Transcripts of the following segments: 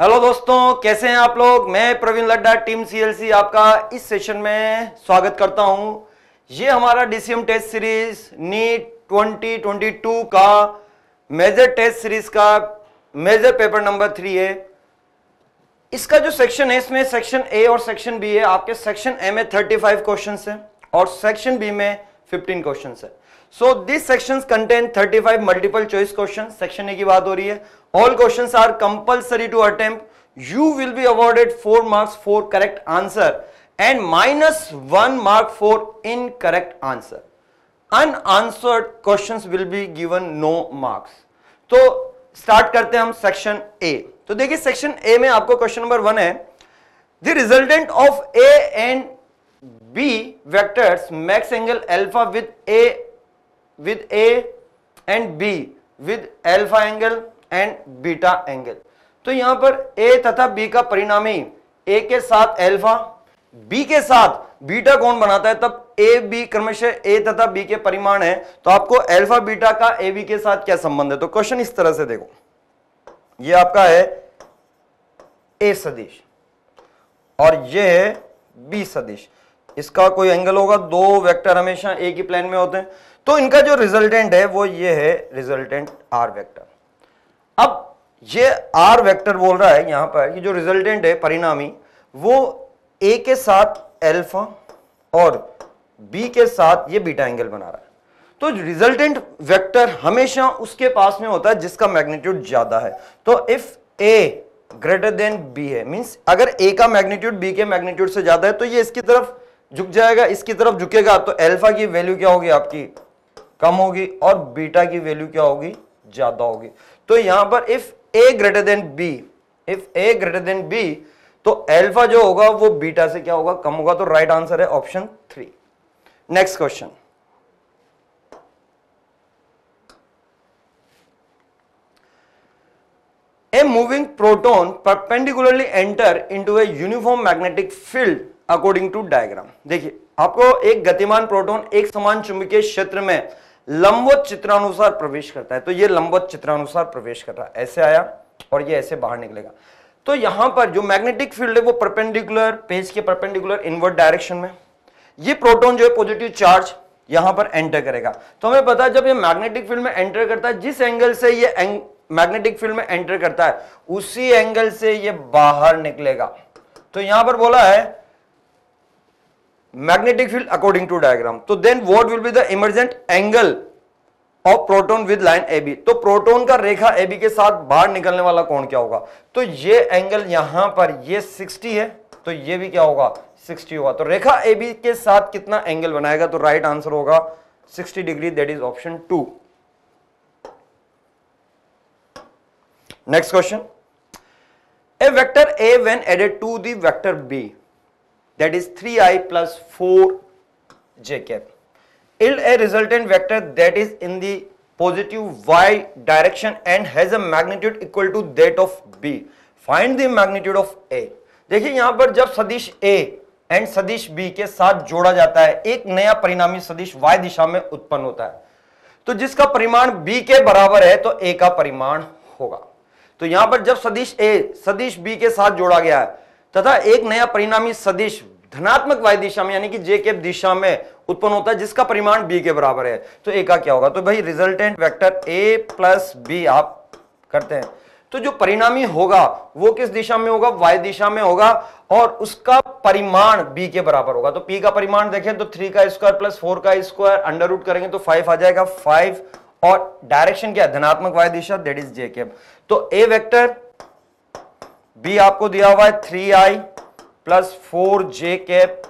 Hello दोस्तों कैसे हैं आप लोग मैं प्रवीण लड्डा टीम सीएलसी आपका इस सेशन में स्वागत करता हूं ये हमारा डीसीएम टेस्ट सीरीज नीट 2022 का मेजर टेस्ट सीरीज का मेजर पेपर नंबर थ्री है इसका जो सेक्शन है इसमें सेक्शन ए और सेक्शन बी है आपके सेक्शन ए में 35 क्वेश्चंस हैं और सेक्शन बी में 15 क्वेश्चंस है so this sections contain 35 multiple choice question section A की बात हो रही है all questions are compulsory to attempt you will be awarded four marks for correct answer and minus one mark for incorrect answer unanswered question will be given no marks तो start करते हैं हम section A तो देखिए section A में आपको question number one है the resultant of A and B vectors max angle alpha with A with A and B with alpha angle and beta angle. तो यहां पर A तथा B का परिणामी A के साथ एल्फा B के साथ बीटा कौन बनाता है तब ए बी क्रमशः ए तथा बी के परिमाण है तो आपको एल्फा बीटा का ए बी के साथ क्या संबंध है तो क्वेश्चन इस तरह से देखो ये आपका है ए सदिश और ये है बी सदिश इसका कोई एंगल होगा दो वेक्टर हमेशा ए की प्लेन में होते हैं तो इनका जो रिजल्टेंट है वो ये है रिजल्टेंट आर वेक्टर अब ये आर वेक्टर बोल रहा है यहां पर कि जो रिजल्टेंट है परिणामी वो ए के साथ एल्फा और बी के साथ ये बीटा एंगल बना रहा है तो रिजल्टेंट वेक्टर हमेशा उसके पास में होता है जिसका मैग्नीट्यूड ज्यादा है तो if A greater than B है मींस अगर ए का मैग्नीट्यूड बी के मैग्नीट्यूड से ज्यादा है तो ये इसकी तरफ झुक जाएगा इसकी तरफ झुकेगा तो एल्फा की वैल्यू क्या होगी आपकी कम होगी और बीटा की वैल्यू क्या होगी ज्यादा होगी तो यहां पर if A greater than B if A greater than B तो एल्फा जो होगा वो बीटा से क्या होगा कम होगा तो राइट आंसर है option three next question a moving proton perpendicularly enter into a uniform magnetic field according to diagram देखिए आपको एक गतिमान प्रोटोन एक समान चुंबकीय क्षेत्र में लंबवत चित्रानुसार प्रवेश करता है तो ये लंबवत चित्रानुसार प्रवेश कर रहा है ऐसे आया और ये ऐसे बाहर निकलेगा तो यहां पर जो मैग्नेटिक फील्ड है वो परपेंडिकुलर पेज के परपेंडिकुलर इनवर्ट डायरेक्शन में ये प्रोटॉन जो है पॉजिटिव चार्ज यहां पर एंटर करेगा तो हमें पता है जब ये मैग्नेटिक फील्ड में एंटर करता है जिस एंगल से ये मैग्नेटिक फील्ड में एंटर करता है उसी एंगल से ये बाहर निकलेगा तो यहां पर बोला है magnetic field according to diagram तो then what will be the emergent angle of proton with line AB तो प्रोटोन का रेखा AB के साथ बाहर निकलने वाला कोण क्या होगा तो ये एंगल यहां पर ये 60 है तो ये भी क्या होगा 60 होगा तो रेखा AB के साथ कितना एंगल बनाएगा तो राइट right आंसर होगा 60 degree that is option two next question a vector A when added to the vector B that is 3i plus 4 j cap. Yield a resultant vector that is in the positive y direction and has a magnitude equal to that of b. Find the magnitude of a. देखिए यहां पर जब सदिश a and सदिश B के साथ जोड़ा जाता है एक नया परिणामी सदिश वाई दिशा में उत्पन्न होता है तो जिसका परिमाण बी के बराबर है तो ए का परिमाण होगा तो यहां पर जब सदिश ए सदिश बी के साथ जोड़ा गया है तथा एक नया परिणामी सदिश धनात्मक वाय दिशा में यानी कि जे के दिशा में उत्पन्न होता है जिसका परिमाण बी के बराबर है तो ए का क्या होगा तो भाई resultant vector A plus B आप करते हैं तो जो परिणामी होगा वो किस दिशा में होगा वाई दिशा में होगा और उसका परिमाण बी के बराबर होगा तो पी का परिमाण देखें तो थ्री का स्क्वायर प्लस फोर का स्क्वायर अंडर रूट करेंगे तो फाइव आ जाएगा फाइव और डायरेक्शन क्या है धनात्मक वाई दिशा दैट इज जे तो ए वेक्टर बी आपको दिया हुआ है three I plus four J cap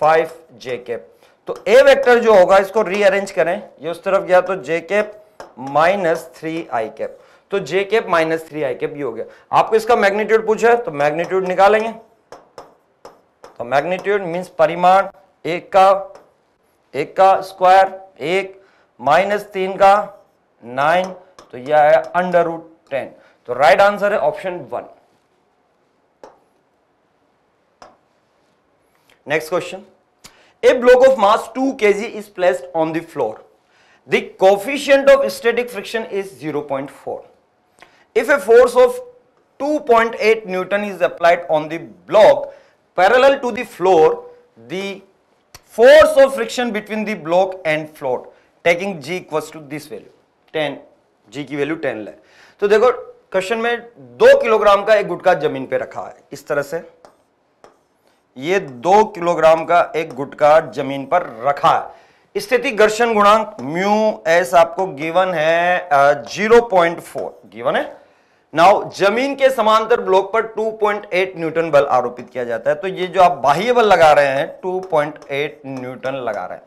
five J cap तो ए वेक्टर जो होगा इसको रीअरेंज करें ये उस तरफ गया तो J cap minus three I cap तो J cap minus three I cap ये हो गया आपको इसका मैग्नीट्यूड पूछा है तो मैग्नीट्यूड निकालेंगे तो मैग्नीट्यूड मीन्स परिमाण एक का एक का स्क्वायर एक माइनस तीन का नाइन तो यह तो है अंडर रूट टेन तो राइट आंसर है option one Next question. A block of mass 2 kg is placed on the floor. The coefficient of static friction is 0.4. If a force of 2.8 Newton is applied on the block parallel to the floor, the force of friction between the block and floor taking g equals to this value 10 g की value 10 ले तो देखो question में दो kilogram का एक गुटका जमीन पे रखा है इस तरह से ये दो किलोग्राम का एक गुटका जमीन पर रखा है स्थिति घर्षण गुणांक म्यू एस आपको गिवन है जीरो पॉइंट फोर गिवन है नाउ जमीन के समांतर ब्लॉक पर 2.8 न्यूटन बल आरोपित किया जाता है तो ये जो आप बाह्य बल लगा रहे हैं 2.8 न्यूटन लगा रहे हैं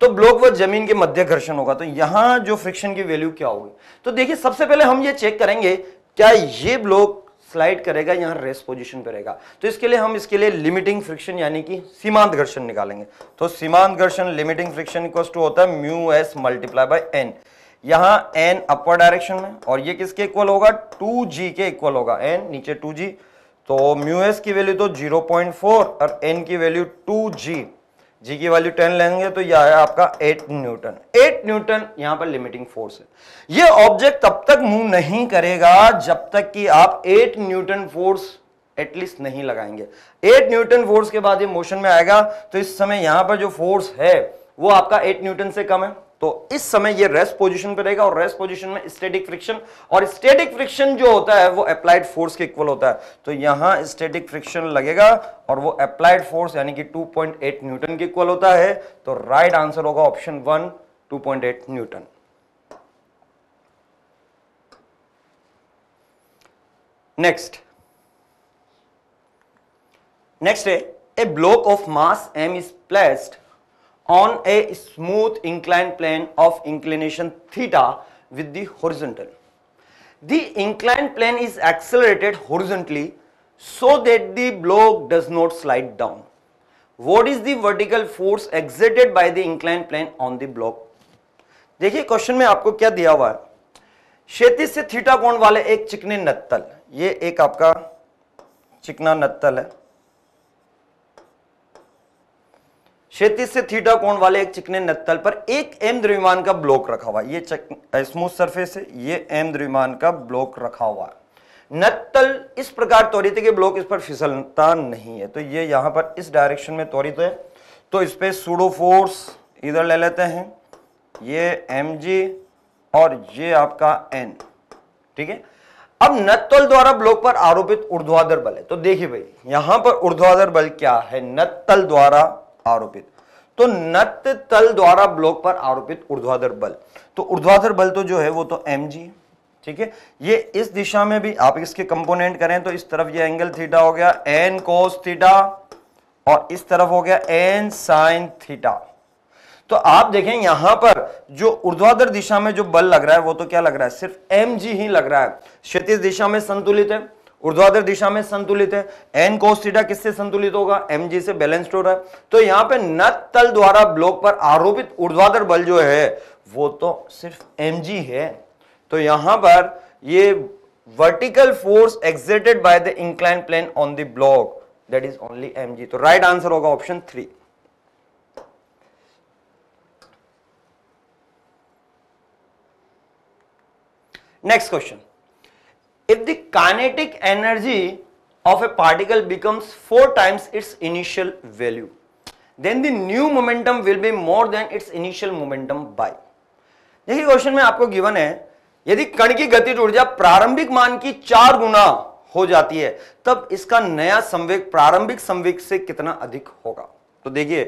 तो ब्लॉक व जमीन के मध्य घर्षण होगा तो यहां जो फ्रिक्शन की वैल्यू क्या होगी तो देखिए सबसे पहले हम ये चेक करेंगे क्या ये ब्लॉक स्लाइड करेगा यहाँ रेस्ट पोजीशन पर रहेगा तो इसके लिए हम इसके लिए लिमिटिंग फ्रिक्शन यानी कि सीमांत घर्षण निकालेंगे तो सीमांत घर्षण लिमिटिंग फ्रिक्शन इक्वल टू होता है mu S multiply by N यहाँ एन अपर डायरेक्शन में और ये किसके इक्वल होगा टू जी के इक्वल होगा एन नीचे टू जी तो म्यू एस की वैल्यू तो जीरो पॉइंट फोर और एन की वैल्यू टू जी जी की वैल्यू टेन लेंगे तो यह है आपका एट न्यूटन एट न्यूटन यहां पर लिमिटिंग फोर्स है ये ऑब्जेक्ट तब तक मूव नहीं करेगा जब तक कि आप एट न्यूटन फोर्स एटलीस्ट नहीं लगाएंगे एट न्यूटन फोर्स के बाद ये मोशन में आएगा तो इस समय यहां पर जो फोर्स है वो आपका एट न्यूटन से कम है तो इस समय ये रेस्ट पोजीशन पे रहेगा और रेस्ट पोजीशन में स्टैटिक फ्रिक्शन और स्टैटिक फ्रिक्शन जो होता है वो अप्लाइड फोर्स के इक्वल होता है तो यहां स्टैटिक फ्रिक्शन लगेगा और वो अप्लाइड फोर्स यानी कि 2.8 न्यूटन के इक्वल होता है तो राइट आंसर होगा option one 2.8 newton next next है a block of mass M is placed on a smooth inclined plane of inclination theta with the horizontal. The inclined plane is accelerated horizontally so that the block does not slide down. What is the vertical force exerted by the inclined plane on the block? देखिए question में आपको क्या दिया हुआ है क्षेत्रीय से theta कोण वाले एक चिकने नत्तल ये एक आपका चिकना नत्तल है क्षेत्र से थीटा कोण वाले एक चिकने नत्तल पर एक एम द्रव्यमान का ब्लॉक रखा हुआ ये स्मूथ सरफेस है ये एम द्रव्यमान का ब्लॉक रखा हुआ नत्तल इस प्रकार त्वरित के ब्लॉक इस पर फिसलता नहीं है तो ये यहां पर इस डायरेक्शन में त्वरित है तो इस पर सूडो फोर्स इधर ले लेते हैं ये एम और ये आपका एन ठीक है अब नत्तल द्वारा ब्लॉक पर आरोपित ऊर्ध्वाधर बल है तो देखिए भाई यहां पर ऊर्ध्वाधर बल क्या है नत्तल द्वारा आरोपित तो नत तल द्वारा ब्लॉक पर आरोपित ऊर्ध्वाधर बल तो ऊर्ध्वाधर बल तो जो है वो तो एम जी ठीक है ये इस दिशा में भी आप इसके कंपोनेंट करें तो इस तरफ ये एंगल थीटा हो गया एन कोस थीटा और इस तरफ हो गया एन साइन थीटा तो आप देखें यहां पर जो ऊर्ध्वाधर दिशा में जो बल लग रहा है वो तो क्या लग रहा है सिर्फ एम जी ही लग रहा है क्षतिज दिशा में संतुलित है उर्ध्वाधर दिशा में संतुलित है एन कोस्टिटा किससे संतुलित होगा एम जी से बैलेंस्ड हो रहा है तो यहां पे नत तल द्वारा ब्लॉक पर आरोपित उर्ध्वाधर बल जो है वो तो सिर्फ एम जी है तो यहां पर ये vertical force exerted by the incline plane on the block that is only M G तो राइट आंसर होगा option three next question if the kinetic energy of a particle becomes 4 times its initial value then the new momentum will be more than its initial momentum by देखिए question में आपको given है यदि कण की गतिज ऊर्जा प्रारंभिक मान की चार गुना हो जाती है तब इसका नया संवेग प्रारंभिक संवेग से कितना अधिक होगा तो देखिए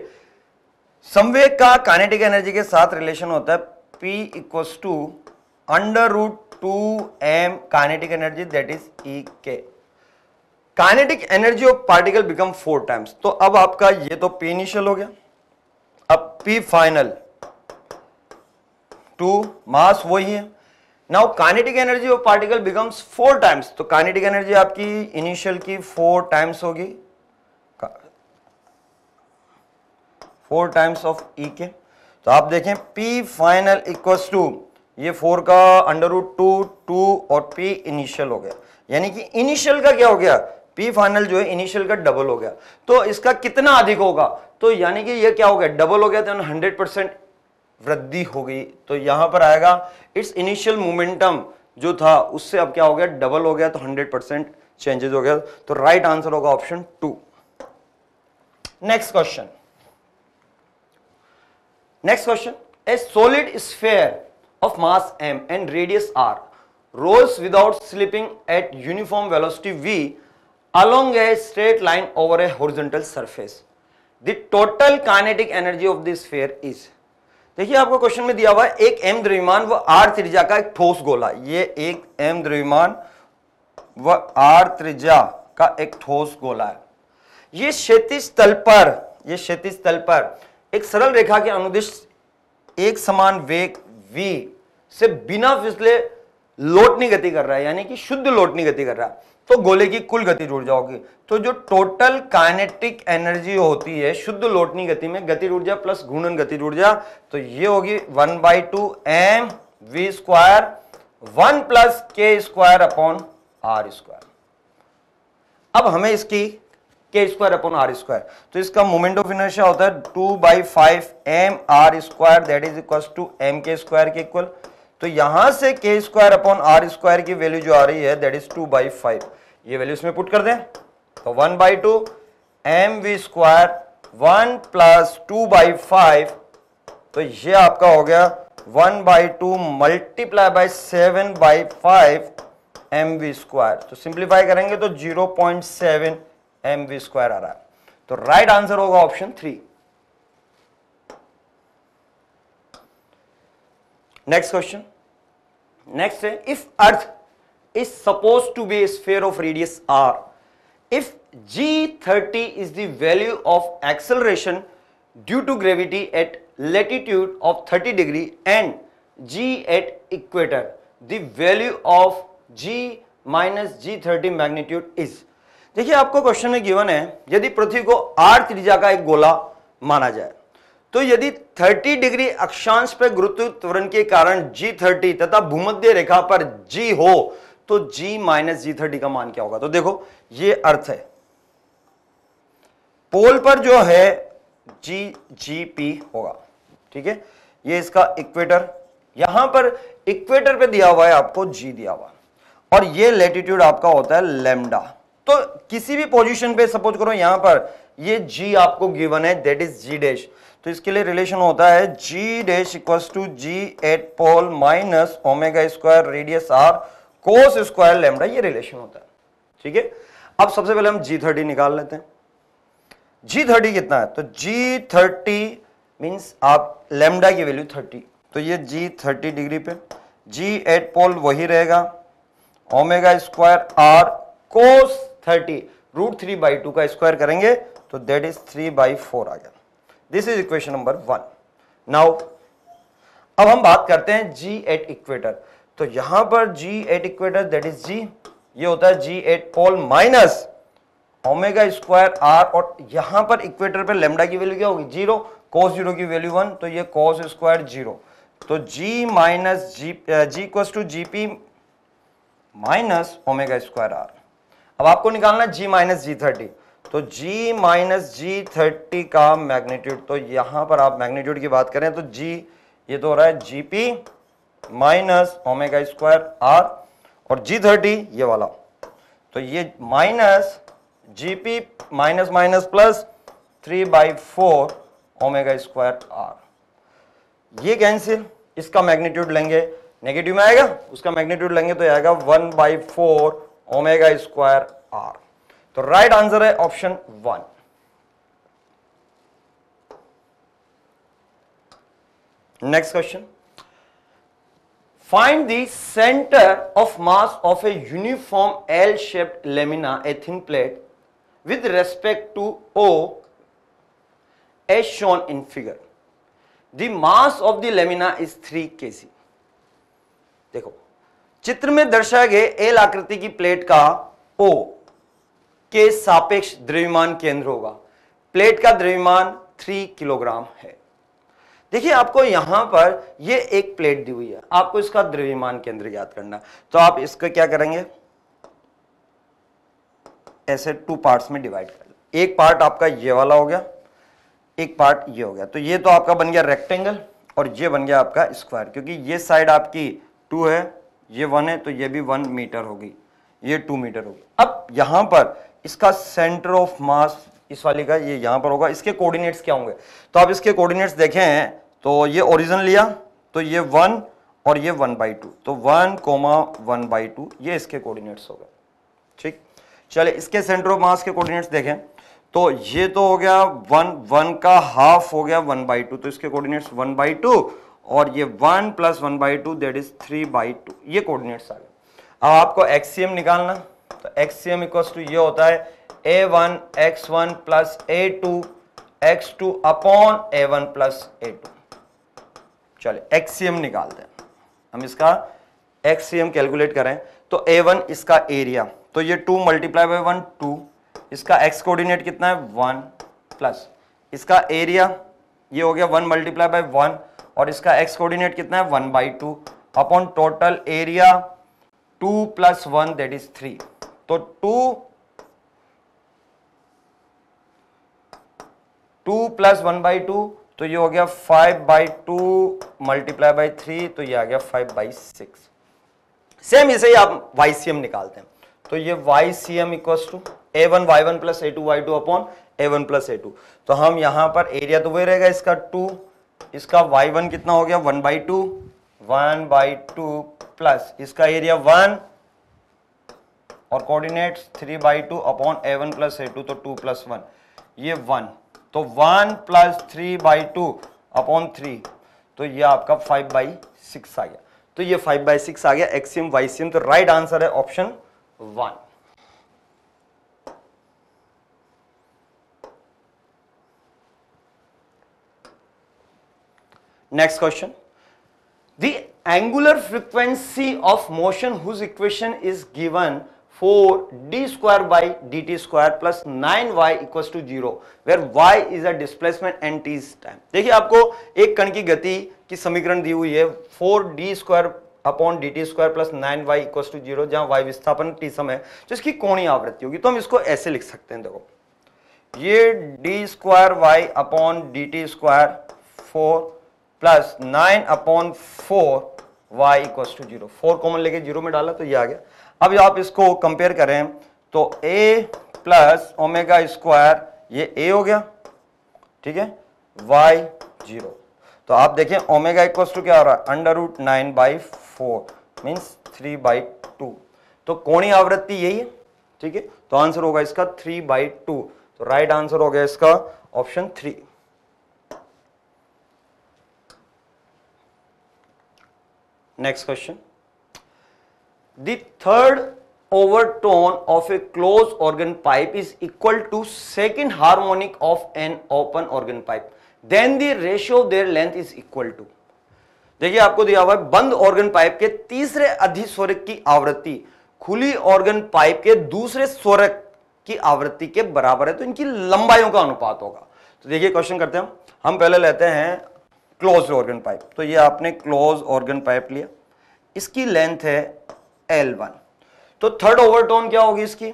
संवेग का काइनेटिक एनर्जी के साथ रिलेशन होता है p equals to under root two M kinetic energy that is E K kinetic energy of particle become four times तो अब आपका ये तो पी इनिशियल हो गया अब पी फाइनल टू मास वही है now kinetic energy of particle becomes four times तो काइनेटिक एनर्जी आपकी इनिशियल की फोर टाइम्स होगी four times of E K तो आप देखें पी फाइनल इक्वल्स टू ये फोर का अंडर रूट टू टू और पी इनिशियल हो गया यानी कि इनिशियल का क्या हो गया पी फाइनल जो है इनिशियल का डबल हो गया तो इसका कितना अधिक होगा तो यानी कि ये क्या हो गया डबल हो गया तो हंड्रेड परसेंट वृद्धि हो गई तो यहां पर आएगा इट्स इनिशियल मोमेंटम जो था उससे अब क्या हो गया डबल हो गया तो हंड्रेड परसेंट चेंजेस हो गया तो राइट आंसर होगा option two next question next question a solid sphere of mass m and radius r rolls without slipping at uniform velocity v along a straight line over a horizontal surface. The total kinetic energy of the sphere is देखिए आपको question में दिया हुआ है एक M द्रव्यमान व are त्रिज्या का एक ठोस गोला ये एक एम द्रव्यमान व आर त्रिज्या का एक ठोस गोला है ये क्षैतिज तल पर ये क्षैतिज तल पर एक सरल रेखा के अनुदिश एक समान वेग v से बिना फिसले लोटनी गति कर रहा है यानी कि शुद्ध लोटनी गति कर रहा है तो गोले की कुल गति जुड़ जाओगी तो जो टोटल काइनेटिक एनर्जी होती है शुद्ध लोटनी गति में गति ऊर्जा प्लस घूर्णन गति ऊर्जा तो ये होगी one by two M V square one plus K square upon R square अब हमें इसकी के स्क्वायर अपॉन आर स्क्वायर तो इसका मोमेंट ऑफ इनर्शिया होता है two by five M R square that is equal to M K square के equal तो यहां से K square upon R square की वैल्यू जो आ रही है that is two by five ये वैल्यू इसमें पुट कर दें तो one by two M V square one plus two by five तो ये आपका हो गया one by two multiply by seven by five M V square तो सिंप्लीफाई करेंगे तो zero point seven M V square आ रहा है तो राइट आंसर होगा option three next question next है if earth is suppose to be sphere of radius R if G thirty is the value of acceleration due to gravity at of thirty degree and G at equator the value of G minus G thirty magnitude is देखिए आपको question में given है यदि पृथ्वी को are त्रिज्या का एक गोला माना जाए तो यदि 30 डिग्री अक्षांश पर गुरुत्व त्वरण के कारण जी थर्टी तथा भूमध्य रेखा पर जी हो तो जी माइनस जी थर्टी का मान क्या होगा तो देखो ये अर्थ है पोल पर जो है जी जी पी होगा ठीक है ये इसका इक्वेटर यहां पर इक्वेटर पे दिया हुआ है आपको जी दिया हुआ और ये लेटिट्यूड आपका होता है लेमडा तो किसी भी पोजीशन पे सपोज करो यहां पर ये जी आपको गिवन है दैट इज जी डैश तो इसके लिए रिलेशन होता है G dash equal to G at pole minus omega square radius R cos square lambda ये रिलेशन होता है ठीक है अब सबसे पहले हम जी थर्टी निकाल लेते हैं जी थर्टी कितना है तो जी थर्टी मीन्स आप लेमडा की वैल्यू थर्टी तो ये जी थर्टी डिग्री पे जी एट पोल वही रहेगा omega square R cos thirty root three by two का स्क्वायर करेंगे तो that is three by four आ गया this is equation number one now अब हम बात करते हैं जी एट इक्वेटर तो यहां पर G at equator that is G ये होता है G at pole minus omega square R और यहां पर इक्वेटर पर लेमडा की वैल्यू क्या होगी जीरो कोस जीरो की वैल्यू वन तो ये कोस स्क्वायर जीरो तो G minus G G two G P minus omega square R अब आपको निकालना है जी माइनस जी थर्टी तो G माइनस जी थर्टी का मैग्नीट्यूड तो यहां पर आप मैग्नीट्यूड की बात करें तो G ये तो हो रहा है G P minus omega square R और जी थर्टी ये वाला तो ये minus G P minus minus plus three by four omega square R ये कैंसिल इसका मैग्नीट्यूड लेंगे नेगेटिव में आएगा उसका मैग्नीट्यूड लेंगे तो आएगा one by four omega square R तो राइट आंसर है option one next question find the centre of mass of a uniform L shaped lamina a thin plate with respect to O A shown in figure the mass of the lamina is three k देखो चित्र में दर्शाए गए L आकृति की plate का ओ के सापेक्ष द्रव्यमान केंद्र होगा प्लेट का द्रव्यमान थ्री किलोग्राम है देखिए आपको यहां पर ये एक प्लेट दी हुई है आपको इसका द्रव्यमान केंद्र याद करना तो आप इसको क्या करेंगे ऐसे टू पार्ट्स में डिवाइड कर एक पार्ट आपका ये वाला हो गया एक पार्ट ये हो गया तो ये तो आपका बन गया रेक्टेंगल और ये बन गया आपका स्क्वायर क्योंकि ये साइड आपकी टू है ये वन है तो ये भी वन मीटर होगी ये टू मीटर होगी अब यहां पर इसका सेंटर ऑफ मास इस वाली का ये यहां पर होगा इसके कोऑर्डिनेट्स क्या होंगे तो आप इसके कोऑर्डिनेट्स देखें तो ये ओरिजिन लिया तो ये वन और ये वन बाई टू तो one comma one by two ये इसके कोऑर्डिनेट्स हो गए ठीक चलिए इसके सेंटर ऑफ मास के कोऑर्डिनेट्स देखें तो ये तो हो गया वन वन का हाफ हो गया वन बाई टू तो इसके कोऑर्डिनेट्स वन बाई टू और ये one plus one by two that is three by two ये कोऑर्डिनेट्स आ गए अब आपको एक्सीएम निकालना तो एक्सीएम इक्वल्स टू ये होता है ए one x one plus a two x two upon a one plus a two चलिए एक्सीएम निकालते हैं हम इसका एक्सीएम कैलकुलेट करें तो ए वन इसका एरिया तो ये two multiply by one two इसका एक्स कोऑर्डिनेट कितना है वन प्लस इसका एरिया ये हो गया वन मल्टीप्लाई बाई वन और इसका एक्स कोऑर्डिनेट कितना है one by two upon total area two plus one that is three तो two two plus one by two तो ये हो गया five by two multiply by three तो ये आ गया फाइव बाई सिक्स सेम इसे ही आप वाईसीएम निकालते हैं तो ये y c m equal to a one y one plus a two y two upon a one plus a two तो हम यहां पर एरिया तो वही रहेगा इसका टू इसका वाई वन कितना हो गया one by two one by two plus इसका एरिया वन और coordinate three by two upon a one plus a two तो टू प्लस वन ये वन तो one plus three by two upon three तो ये आपका फाइव बाई सिक्स आ गया तो ये फाइव बाई सिक्स आ गया एक्सियम वाइसियम तो राइट आंसर है option one next question the angular frequency of motion whose equation is given d square by d t square plus nine y equal to zero where y is a displacement t t time देखिए आपको एक कण की गति की समीकरण दी हुई है four d square upon d t square plus nine y equal to zero जहां वाई विस्थापन टी समय तो इसकी कोणी आवृत्ति होगी तो हम इसको ऐसे लिख सकते हैं देखो ये d square y upon d t square four plus nine upon four y equal to zero four common लेके जीरो में डाला तो ये आ गया अब आप इसको कंपेयर करें तो ए प्लस ओमेगा स्क्वायर ये ए हो गया ठीक है वाई जीरो तो आप देखें ओमेगा इक्वल टू क्या हो रहा है under root nine by four means three by two तो कोणी आवृत्ति यही है ठीक है तो आंसर होगा इसका थ्री बाई टू तो राइट आंसर हो गया इसका option three next question the third overtone of a closed organ pipe is equal to second harmonic of an open organ pipe then the ratio of their length is equal to देखिए आपको दिया हुआ है बंद organ pipe के तीसरे अधिस्वरक की आवृत्ति खुली ऑर्गन पाइप के दूसरे स्वरक की आवृत्ति के बराबर है तो इनकी लंबाइयों का अनुपात होगा तो देखिए क्वेश्चन करते हैं हम पहले लेते हैं क्लोज ऑर्गन पाइप तो ये आपने क्लोज ऑर्गन पाइप लिया इसकी लेंथ है एल वन तो थर्ड ओवरटोन क्या होगी इसकी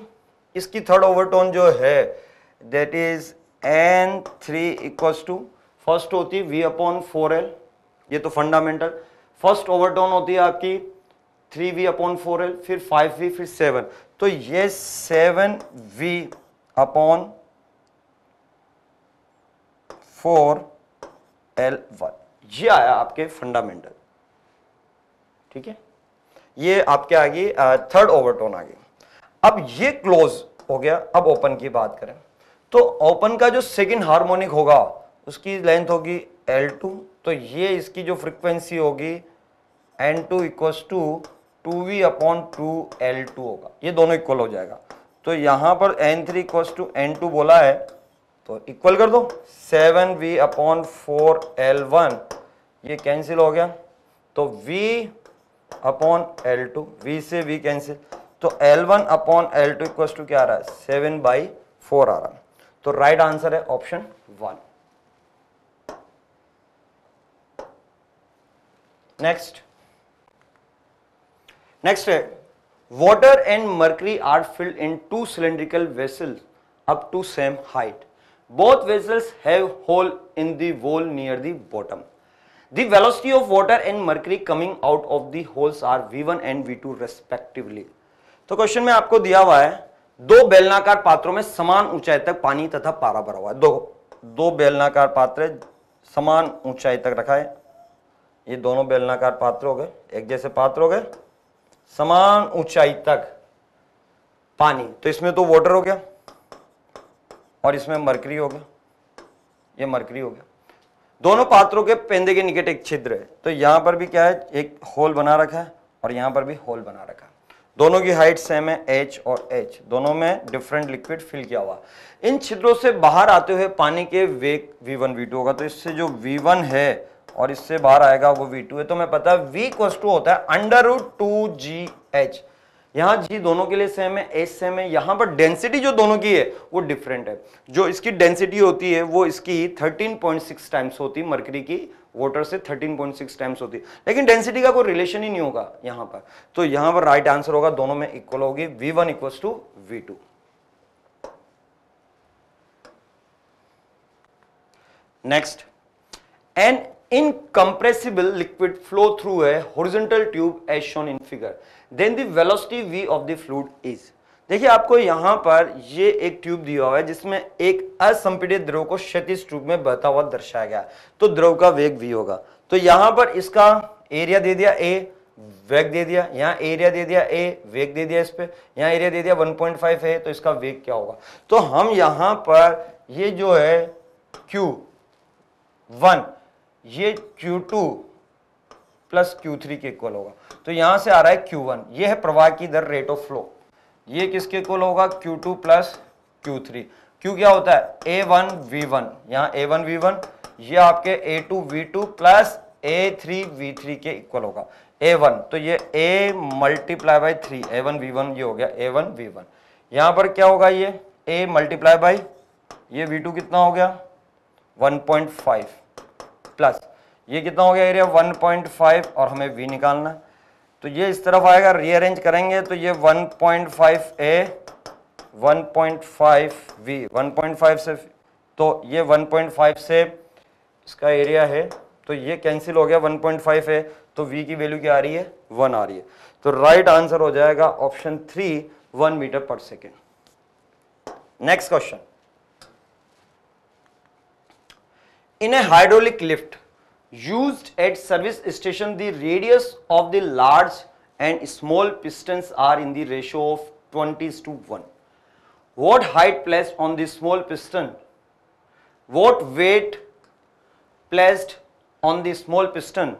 इसकी थर्ड ओवरटोन जो है that is n three equals to first होती वी अपॉन फोर एल ये तो फंडामेंटल फर्स्ट ओवरटोन होती है आपकी three we upon four l फिर फाइव वी फिर सेवन तो ये seven v upon four l one ये आया आपके फंडामेंटल ठीक है ये आपके आ गई थर्ड ओवरटोन आ गई अब ये क्लोज हो गया अब ओपन की बात करें तो ओपन का जो सेकेंड हार्मोनिक होगा उसकी लेंथ होगी L2 तो ये इसकी जो फ्रिक्वेंसी होगी N2 two equals to two v upon two l two होगा ये दोनों इक्वल हो जाएगा तो यहां पर N3 three equals to n two बोला है तो इक्वल कर दो seven v upon four l one ये कैंसिल हो गया तो V upon L two v से वी कैंसिल तो l one upon L two equal to क्या आ रहा है सेवन बाई फोर आ रहा है तो राइट आंसर है ऑप्शन वन नेक्स्ट नेक्स्ट है water and mercury are filled in two cylindrical vessels up to same height both vessels have hole in the near near The velocity of water and mercury coming out of the holes are V1 and V2 respectively. तो question में आपको दिया हुआ है दो बेलनाकार पात्रों में समान ऊंचाई तक पानी तथा पारा भरा हुआ है दो दो बेलनाकार पात्र समान ऊंचाई तक रखा है ये दोनों बेलनाकार पात्र हो गए एक जैसे पात्र हो गए समान ऊंचाई तक पानी तो इसमें तो वाटर हो गया और इसमें मरकरी हो गया ये मरकरी हो गया दोनों पात्रों के पेंदे के निकट एक छिद्र है तो यहां पर भी क्या है एक होल बना रखा है और यहां पर भी होल बना रखा है दोनों की हाइट सेम है एच और एच दोनों में डिफरेंट लिक्विड फिल किया हुआ इन छिद्रों से बाहर आते हुए पानी के वेग वी वन वी टू होगा तो इससे जो वी वन है और इससे बाहर आएगा वो वी टू है तो मैं पता है वी टू होता है under root two g h यहाँ जी दोनों के लिए सेम है एस सेम है यहाँ पर डेंसिटी जो दोनों की है वो डिफरेंट है जो इसकी डेंसिटी होती है वो इसकी 13.6 टाइम्स होती है मरकरी की वाटर से 13.6 टाइम्स होती है लेकिन डेंसिटी का कोई रिलेशन ही नहीं होगा यहाँ पर तो यहाँ पर राइट आंसर होगा दोनों में इक्वल होगी v one equal to we two next an incompressible liquid flow through a horizontal tube as shown in figure then the velocity v of the fluid is देखिए आपको यहाँ पर ये एक ट्यूब दिया हुआ है जिसमें एक असंपीडित द्रव को क्षतिज ट्यूब में बहता हुआ दर्शाया गया तो द्रव का वेग v होगा तो यहाँ पर इसका एरिया दे दिया a वेग दे दिया यहाँ एरिया दे दिया ए वेग दे दिया इस पर यहाँ एरिया दे दिया 1.5 है तो इसका वेग क्या होगा तो हम यहाँ पर ये जो है क्यू वन ये Q2 प्लस Q3 के इक्वल होगा तो यहां से आ रहा है Q1 ये है प्रवाह की दर रेट ऑफ फ्लो ये किसके इक्वल होगा Q2 प्लस थ्री क्यू क्या होता है A1 V1 यहाँ ए वन ये आपके A2 V2 प्लस ए के इक्वल होगा A1 तो ये A multiply by three a one we one ये हो गया ए वन वी वन यहां पर क्या होगा ये A मल्टीप्लाई बाई ये V2 कितना हो गया 1.5 प्लस ये कितना हो गया एरिया 1.5 और हमें वी निकालना तो ये इस तरफ आएगा रीअरेंज करेंगे तो ये 1.5 ए 1.5 वी वन से तो ये 1.5 से इसका एरिया है तो ये कैंसिल हो गया 1.5 ए तो वी की वैल्यू क्या आ रही है वन आ रही है तो राइट आंसर हो जाएगा option three one metre per second next question in a hydraulic lift used at service station the radius of the large and small pistons are in the ratio of twenty to one what height placed on the small piston what weight placed on the small piston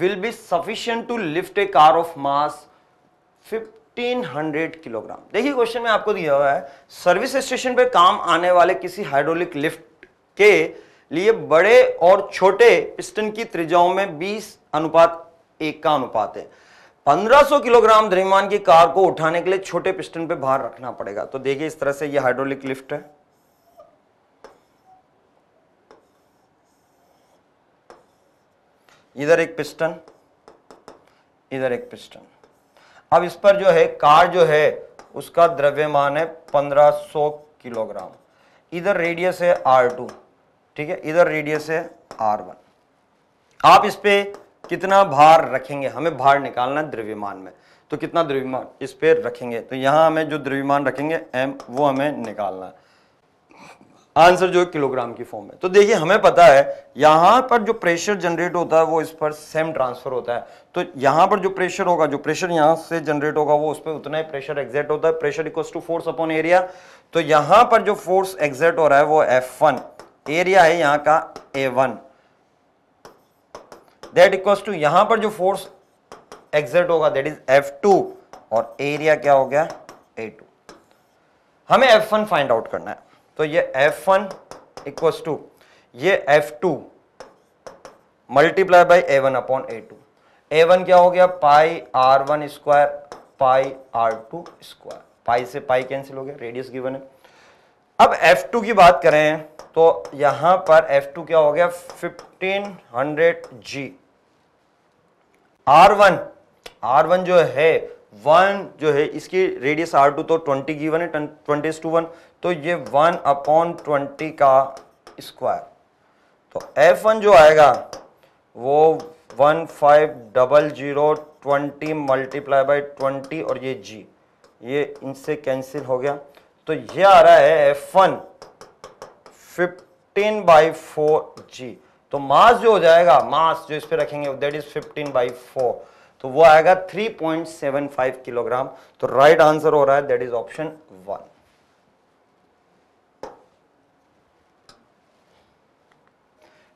will be sufficient to lift a car of mass fifteen hundred kilogram देखिए question में आपको दिया हुआ है service station पर काम आने वाले किसी हाइड्रोलिक लिफ्ट के लिए बड़े और छोटे पिस्टन की त्रिज्याओं में 20 अनुपात एक का अनुपात है 1500 किलोग्राम द्रव्यमान की कार को उठाने के लिए छोटे पिस्टन पे भार रखना पड़ेगा तो देखिए इस तरह से ये हाइड्रोलिक लिफ्ट है इधर एक पिस्टन इधर एक पिस्टन अब इस पर जो है कार जो है उसका द्रव्यमान है 1500 किलोग्राम इधर रेडियस है R2 ठीक है इधर रेडियस है आर वन आप इस पर कितना भार रखेंगे हमें भार निकालना है द्रव्यमान में तो कितना द्रव्यमान इस पर रखेंगे तो यहां हमें जो द्रव्यमान रखेंगे एम वो हमें निकालना है आंसर जो किलोग्राम की फॉर्म में तो देखिए हमें पता है यहां पर जो प्रेशर जनरेट होता है वो इस पर सेम ट्रांसफर होता है तो यहां पर जो प्रेशर होगा जो प्रेशर यहां से जनरेट होगा वो उस पर उतना ही प्रेशर एग्जैक्ट होता है pressure equal to force upon area तो यहां पर जो फोर्स एग्जैक्ट हो रहा है वो एफ वन एरिया है यहां का a one that equals to यहां पर जो फोर्स एग्जर्ट होगा दैट इज एफ टू और एरिया क्या हो गया ए टू हमें एफ वन फाइंड आउट करना है तो ये एफ वन इक्व टू ये f two multiply by a one upon a two a one क्या हो गया pi are one square pi are two square pi से पाई कैंसिल हो गया रेडियस गिवन है अब F2 की बात करें तो यहां पर F2 क्या हो गया 1500 G R1 R1 जो है वन जो है इसकी रेडियस आर टू तो ट्वेंटी गिवन है ट्वेंटी टू वन तो ये वन अपॉन ट्वेंटी का स्क्वायर तो एफ वन जो आएगा वो one five double zero twenty multiply by twenty और ये जी ये इनसे कैंसिल हो गया तो ये आ रहा है f one fifteen by four g तो मास जो हो जाएगा मास जो इस पे रखेंगे दैट इज 15 बाई फोर तो वो आएगा 3.75 किलोग्राम तो राइट आंसर हो रहा है that is option one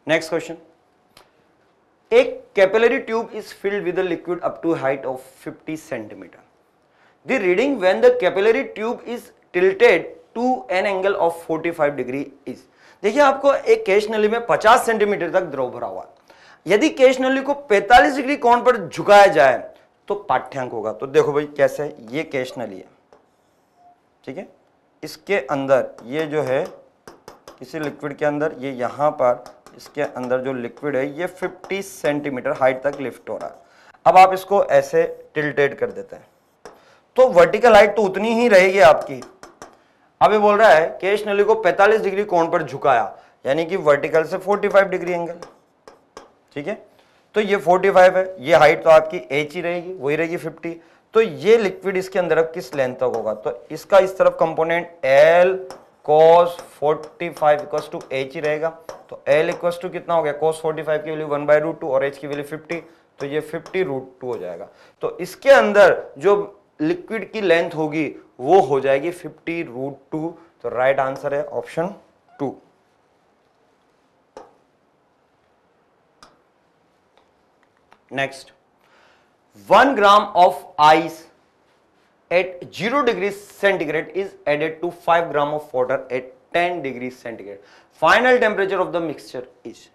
next question एक capillary tube is filled with liquid up to height of 50 centimetre the reading when the capillary tube is tilted to an angle of 45 degree is देखिए आपको एक केश नली में 50 centimetre तक द्रव भरा हुआ यदि केश नली को 45 डिग्री कोण पर झुकाया जाए तो पाठ्यांक होगा तो देखो भाई कैसे है ये केश नली है ठीक है इसके अंदर ये जो है किसी लिक्विड के अंदर ये यहां पर इसके अंदर जो लिक्विड है ये 50 सेंटीमीटर हाइट तक लिफ्ट हो रहा है अब आप इसको ऐसे टिल्टेड कर देते हैं तो वर्टिकल हाइट तो उतनी ही रहेगी आपकी अभी बोल रहा है केश नली को 45 डिग्री कोण पर झुकाया यानी कि वर्टिकल से 45 डिग्री एंगल ठीक है तो ये 45 है ये हाइट तो आपकी एच ही रहेगी वही रहेगी 50 तो ये लिक्विड इसके अंदर अब किस लेंथ तक होगा तो इसका इस तरफ component l cos forty five equals to h ही रहेगा तो एल इक्वस टू कितना हो गया कॉस फोर्टी फाइव की value one by root two और एच की वैल्यू फिफ्टी तो ये फिफ्टी रूट टू हो जाएगा तो इसके अंदर जो लिक्विड की लेंथ होगी वो हो जाएगी फिफ्टी रूट टू तो राइट आंसर है option two next one gram of ice at zero degree centigrade is added to five gram of water at ten degree centigrade final temperature of the mixture is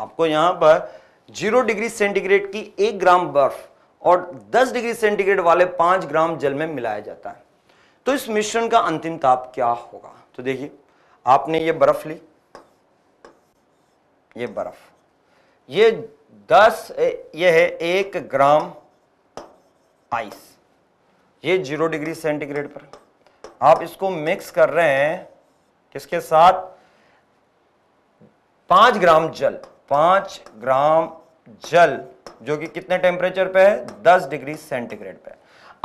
आपको यहां पर zero degree centigrade की एक ग्राम बर्फ और 10 degree centigrade वाले 5 ग्राम जल में मिलाया जाता है तो इस मिश्रण का अंतिम ताप क्या होगा तो देखिए आपने ये बर्फ ली ये बर्फ ये 10 ये है एक ग्राम आइस ये जीरो डिग्री सेंटीग्रेड पर आप इसको मिक्स कर रहे हैं किसके साथ पांच ग्राम जल पांच ग्राम जल जो कि कितने टेम्परेचर पे है 10 डिग्री सेंटीग्रेड पे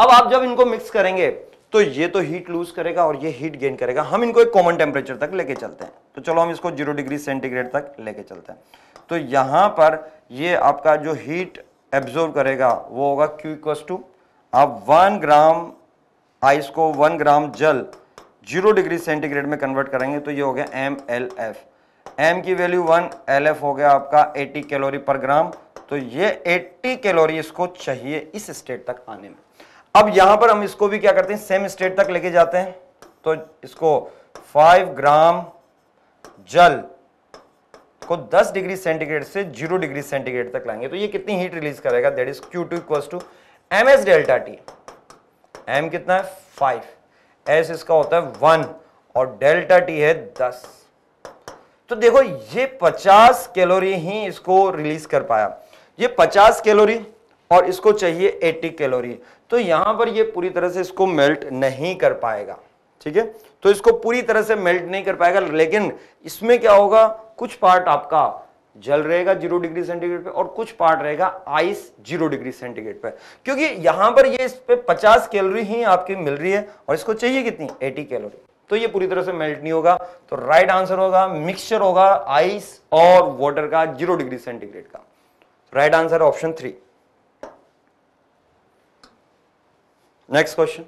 अब आप जब इनको मिक्स करेंगे तो ये तो हीट लूज करेगा और ये हीट गेन करेगा हम इनको एक कॉमन टेम्परेचर तक लेके चलते हैं तो चलो हम इसको जीरो डिग्री सेंटीग्रेड तक लेके चलते हैं तो यहां पर ये आपका जो हीट एब्जॉर्व करेगा वो होगा क्यू इक्वस टू आप वन ग्राम आइस को वन ग्राम जल जीरो डिग्री सेंटीग्रेड में कन्वर्ट करेंगे तो ये हो गया एम एल एफ एम की वैल्यू वन एल एफ हो गया आपका एटी कैलोरी पर ग्राम तो ये 80 कैलोरी इसको चाहिए इस स्टेट तक आने में अब यहां पर हम इसको भी क्या करते हैं सेम स्टेट तक लेके जाते हैं तो इसको 5 ग्राम जल को 10 डिग्री सेंटीग्रेड से 0 डिग्री सेंटीग्रेड तक लाएंगे तो ये कितनी हीट रिलीज करेगा that is q two equal to m s delta t m कितना है फाइव एस इसका होता है वन और डेल्टा टी है दस तो देखो ये 50 कैलोरी ही इसको रिलीज कर पाया ये 50 कैलोरी और इसको चाहिए 80 कैलोरी तो यहां पर ये पूरी तरह से इसको मेल्ट नहीं कर पाएगा ठीक है तो इसको पूरी तरह से मेल्ट नहीं कर पाएगा लेकिन इसमें क्या होगा कुछ पार्ट आपका जल रहेगा जीरो डिग्री सेंटीग्रेड पे और कुछ पार्ट रहेगा आइस जीरो डिग्री सेंटीग्रेड पे क्योंकि यहां पर ये इस पे 50 कैलोरी ही आपकी मिल रही है और इसको चाहिए कितनी 80 कैलोरी तो ये पूरी तरह से मेल्ट नहीं होगा तो राइट आंसर होगा मिक्सचर होगा आइस और वाटर का जीरो डिग्री सेंटीग्रेड का right answer option three next question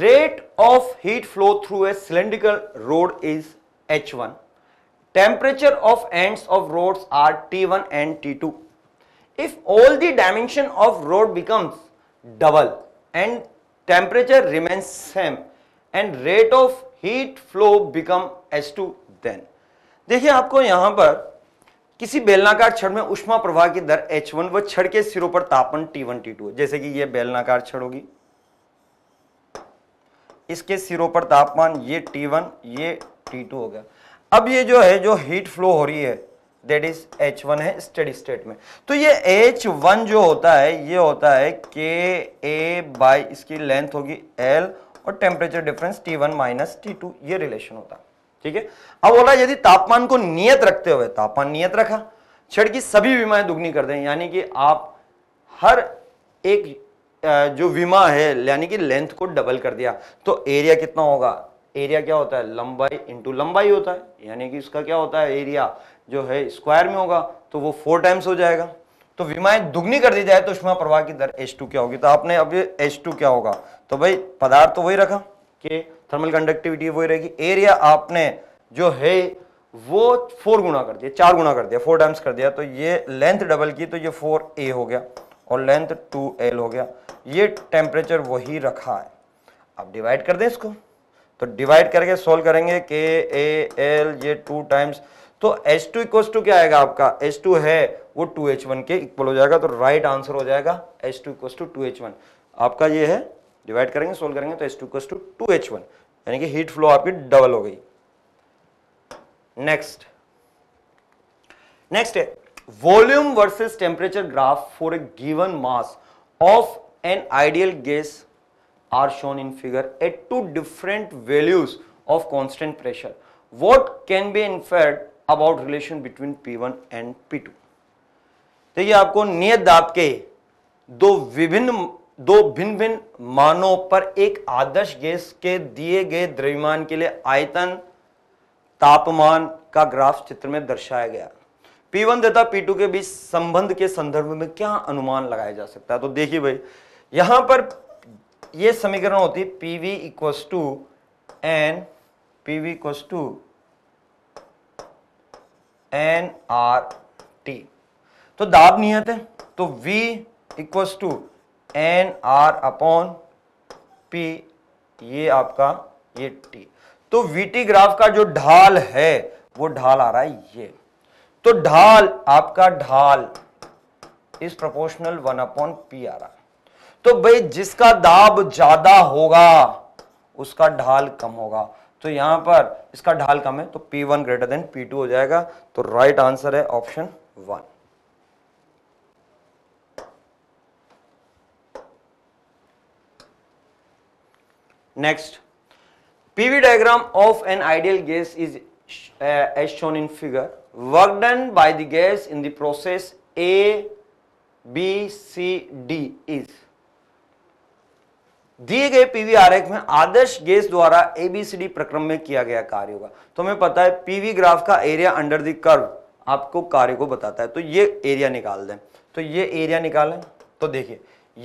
rate of heat flow through a cylindrical rod is h one temperature of end of rod are t one and T two if all the dimension of rod becomes double and temperature remains same and rate of heat flow become h two then देखिए आपको यहां पर किसी बेलनाकार छड़ में उष्मा प्रवाह की दर H1 व छड़ के सिरों पर तापन T1 T2 जैसे कि यह बेलनाकार छड़ होगी इसके सिरों पर तापमान ये T1 ये T2 हो गया अब ये जो है जो हीट फ्लो हो रही है दैट इज H1 है स्टेडी स्टेट में तो ये H1 जो होता है ये होता है के ए बाई इसकी लेंथ होगी L और temperature difference T1 one minus t ये रिलेशन होता है ठीक है अब बोल रहा है यदि तापमान को नियत रखते हुए तापमान नियत रखा क्षण की सभी विमाएं दुगनी कर दें यानी कि आप हर एक जो विमा है यानी कि लेंथ को डबल कर दिया तो एरिया कितना होगा एरिया क्या होता है लंबाई इंटू लंबाई होता है यानी कि इसका क्या होता है एरिया जो है स्क्वायर में होगा तो वो फोर टाइम्स हो जाएगा तो विमाएं दुगनी कर दी जाए तो उसमें प्रवाह की दर H2 क्या होगी तो आपने अब ये H2 क्या होगा तो भाई पदार्थ तो वही रखा कि थर्मल कंडक्टिविटी वही रहेगी एरिया आपने जो है वो फोर गुना कर दिया चार गुना कर दिया फोर टाइम्स कर दिया तो ये लेंथ डबल की तो ये फोर ए हो गया और लेंथ टू एल हो गया ये टेम्परेचर वही रखा है अब डिवाइड कर दें इसको तो डिवाइड करके सोल्व करेंगे के ए एल ये टू टाइम्स तो एच टू इक्व टू क्या आएगा आपका एच टू है वो टू एच वन के इक्वल हो जाएगा तो राइट right आंसर हो जाएगा h two equal to two h one आपका ये है डिवाइड करेंगे सोल्व करेंगे तो h two equal to two h one यानी कि हीट फ्लो आपकी डबल हो गई नेक्स्ट नेक्स्ट है volume versus temperature graph for a given mass of an ideal gas are shown in figure at two different values of constant pressure what can be inferred about relation between p one and p two देखिए आपको नियत दाब के दो विभिन्न दो भिन्न भिन्न मानों पर एक आदर्श गैस के दिए गए द्रव्यमान के लिए आयतन तापमान का ग्राफ चित्र में दर्शाया गया P1 तथा P2 के बीच संबंध के संदर्भ में क्या अनुमान लगाया जा सकता है तो देखिए भाई यहां पर यह समीकरण होती है v equals to n p v equals to n r t तो दाब नियत है तो V equals to n r upon p ये आपका ये टी तो वीटी ग्राफ का जो ढाल है वो ढाल आ रहा है ये तो ढाल आपका ढाल इस प्रोपोर्शनल वन अपॉन पी आ रहा तो भाई जिसका दाब ज्यादा होगा उसका ढाल कम होगा तो यहां पर इसका ढाल कम है तो P1 one greater than P हो जाएगा तो राइट right आंसर है option one next PV diagram of an ideal gas is as shown in figure work done by the gas in the process A B C D is दिए गए PV आरेख में आदर्श gas द्वारा ABCD प्रक्रम में किया गया कार्य होगा तो हमें पता है पीवी ग्राफ का एरिया अंडर द कर्व आपको कार्य को बताता है तो ये एरिया निकाल दें तो ये एरिया निकालें तो देखिए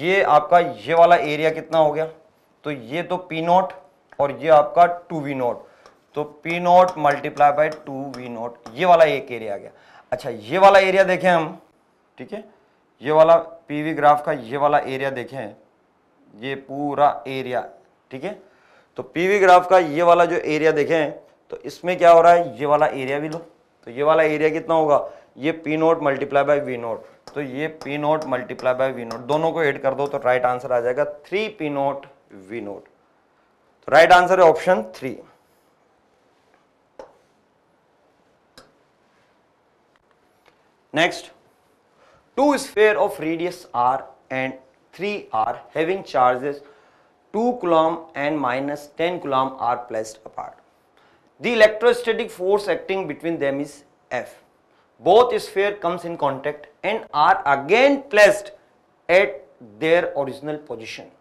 ये आपका ये वाला एरिया कितना हो गया तो ये तो पी नॉट और ये आपका टू वी नॉट तो P naught multiply by two V naught ये वाला एक एरिया आ गया अच्छा ये वाला एरिया देखें हम ठीक है ये वाला वी ग्राफ का ये वाला एरिया देखें ये पूरा एरिया ठीक है तो वी ग्राफ का ये वाला जो एरिया देखें तो इसमें क्या हो रहा है ये वाला एरिया भी लो तो ये वाला एरिया कितना होगा ये P naught multiply by V naught तो ये P naught multiply by V naught दोनों को ऐड कर दो तो राइट आंसर आ जाएगा three P naught V node. So, right answer is option 3. Next, two sphere of radius r and 3 r having charges 2 coulomb and minus 10 coulomb are placed apart. The electrostatic force acting between them is F. Both sphere comes in contact and are again placed at their original position.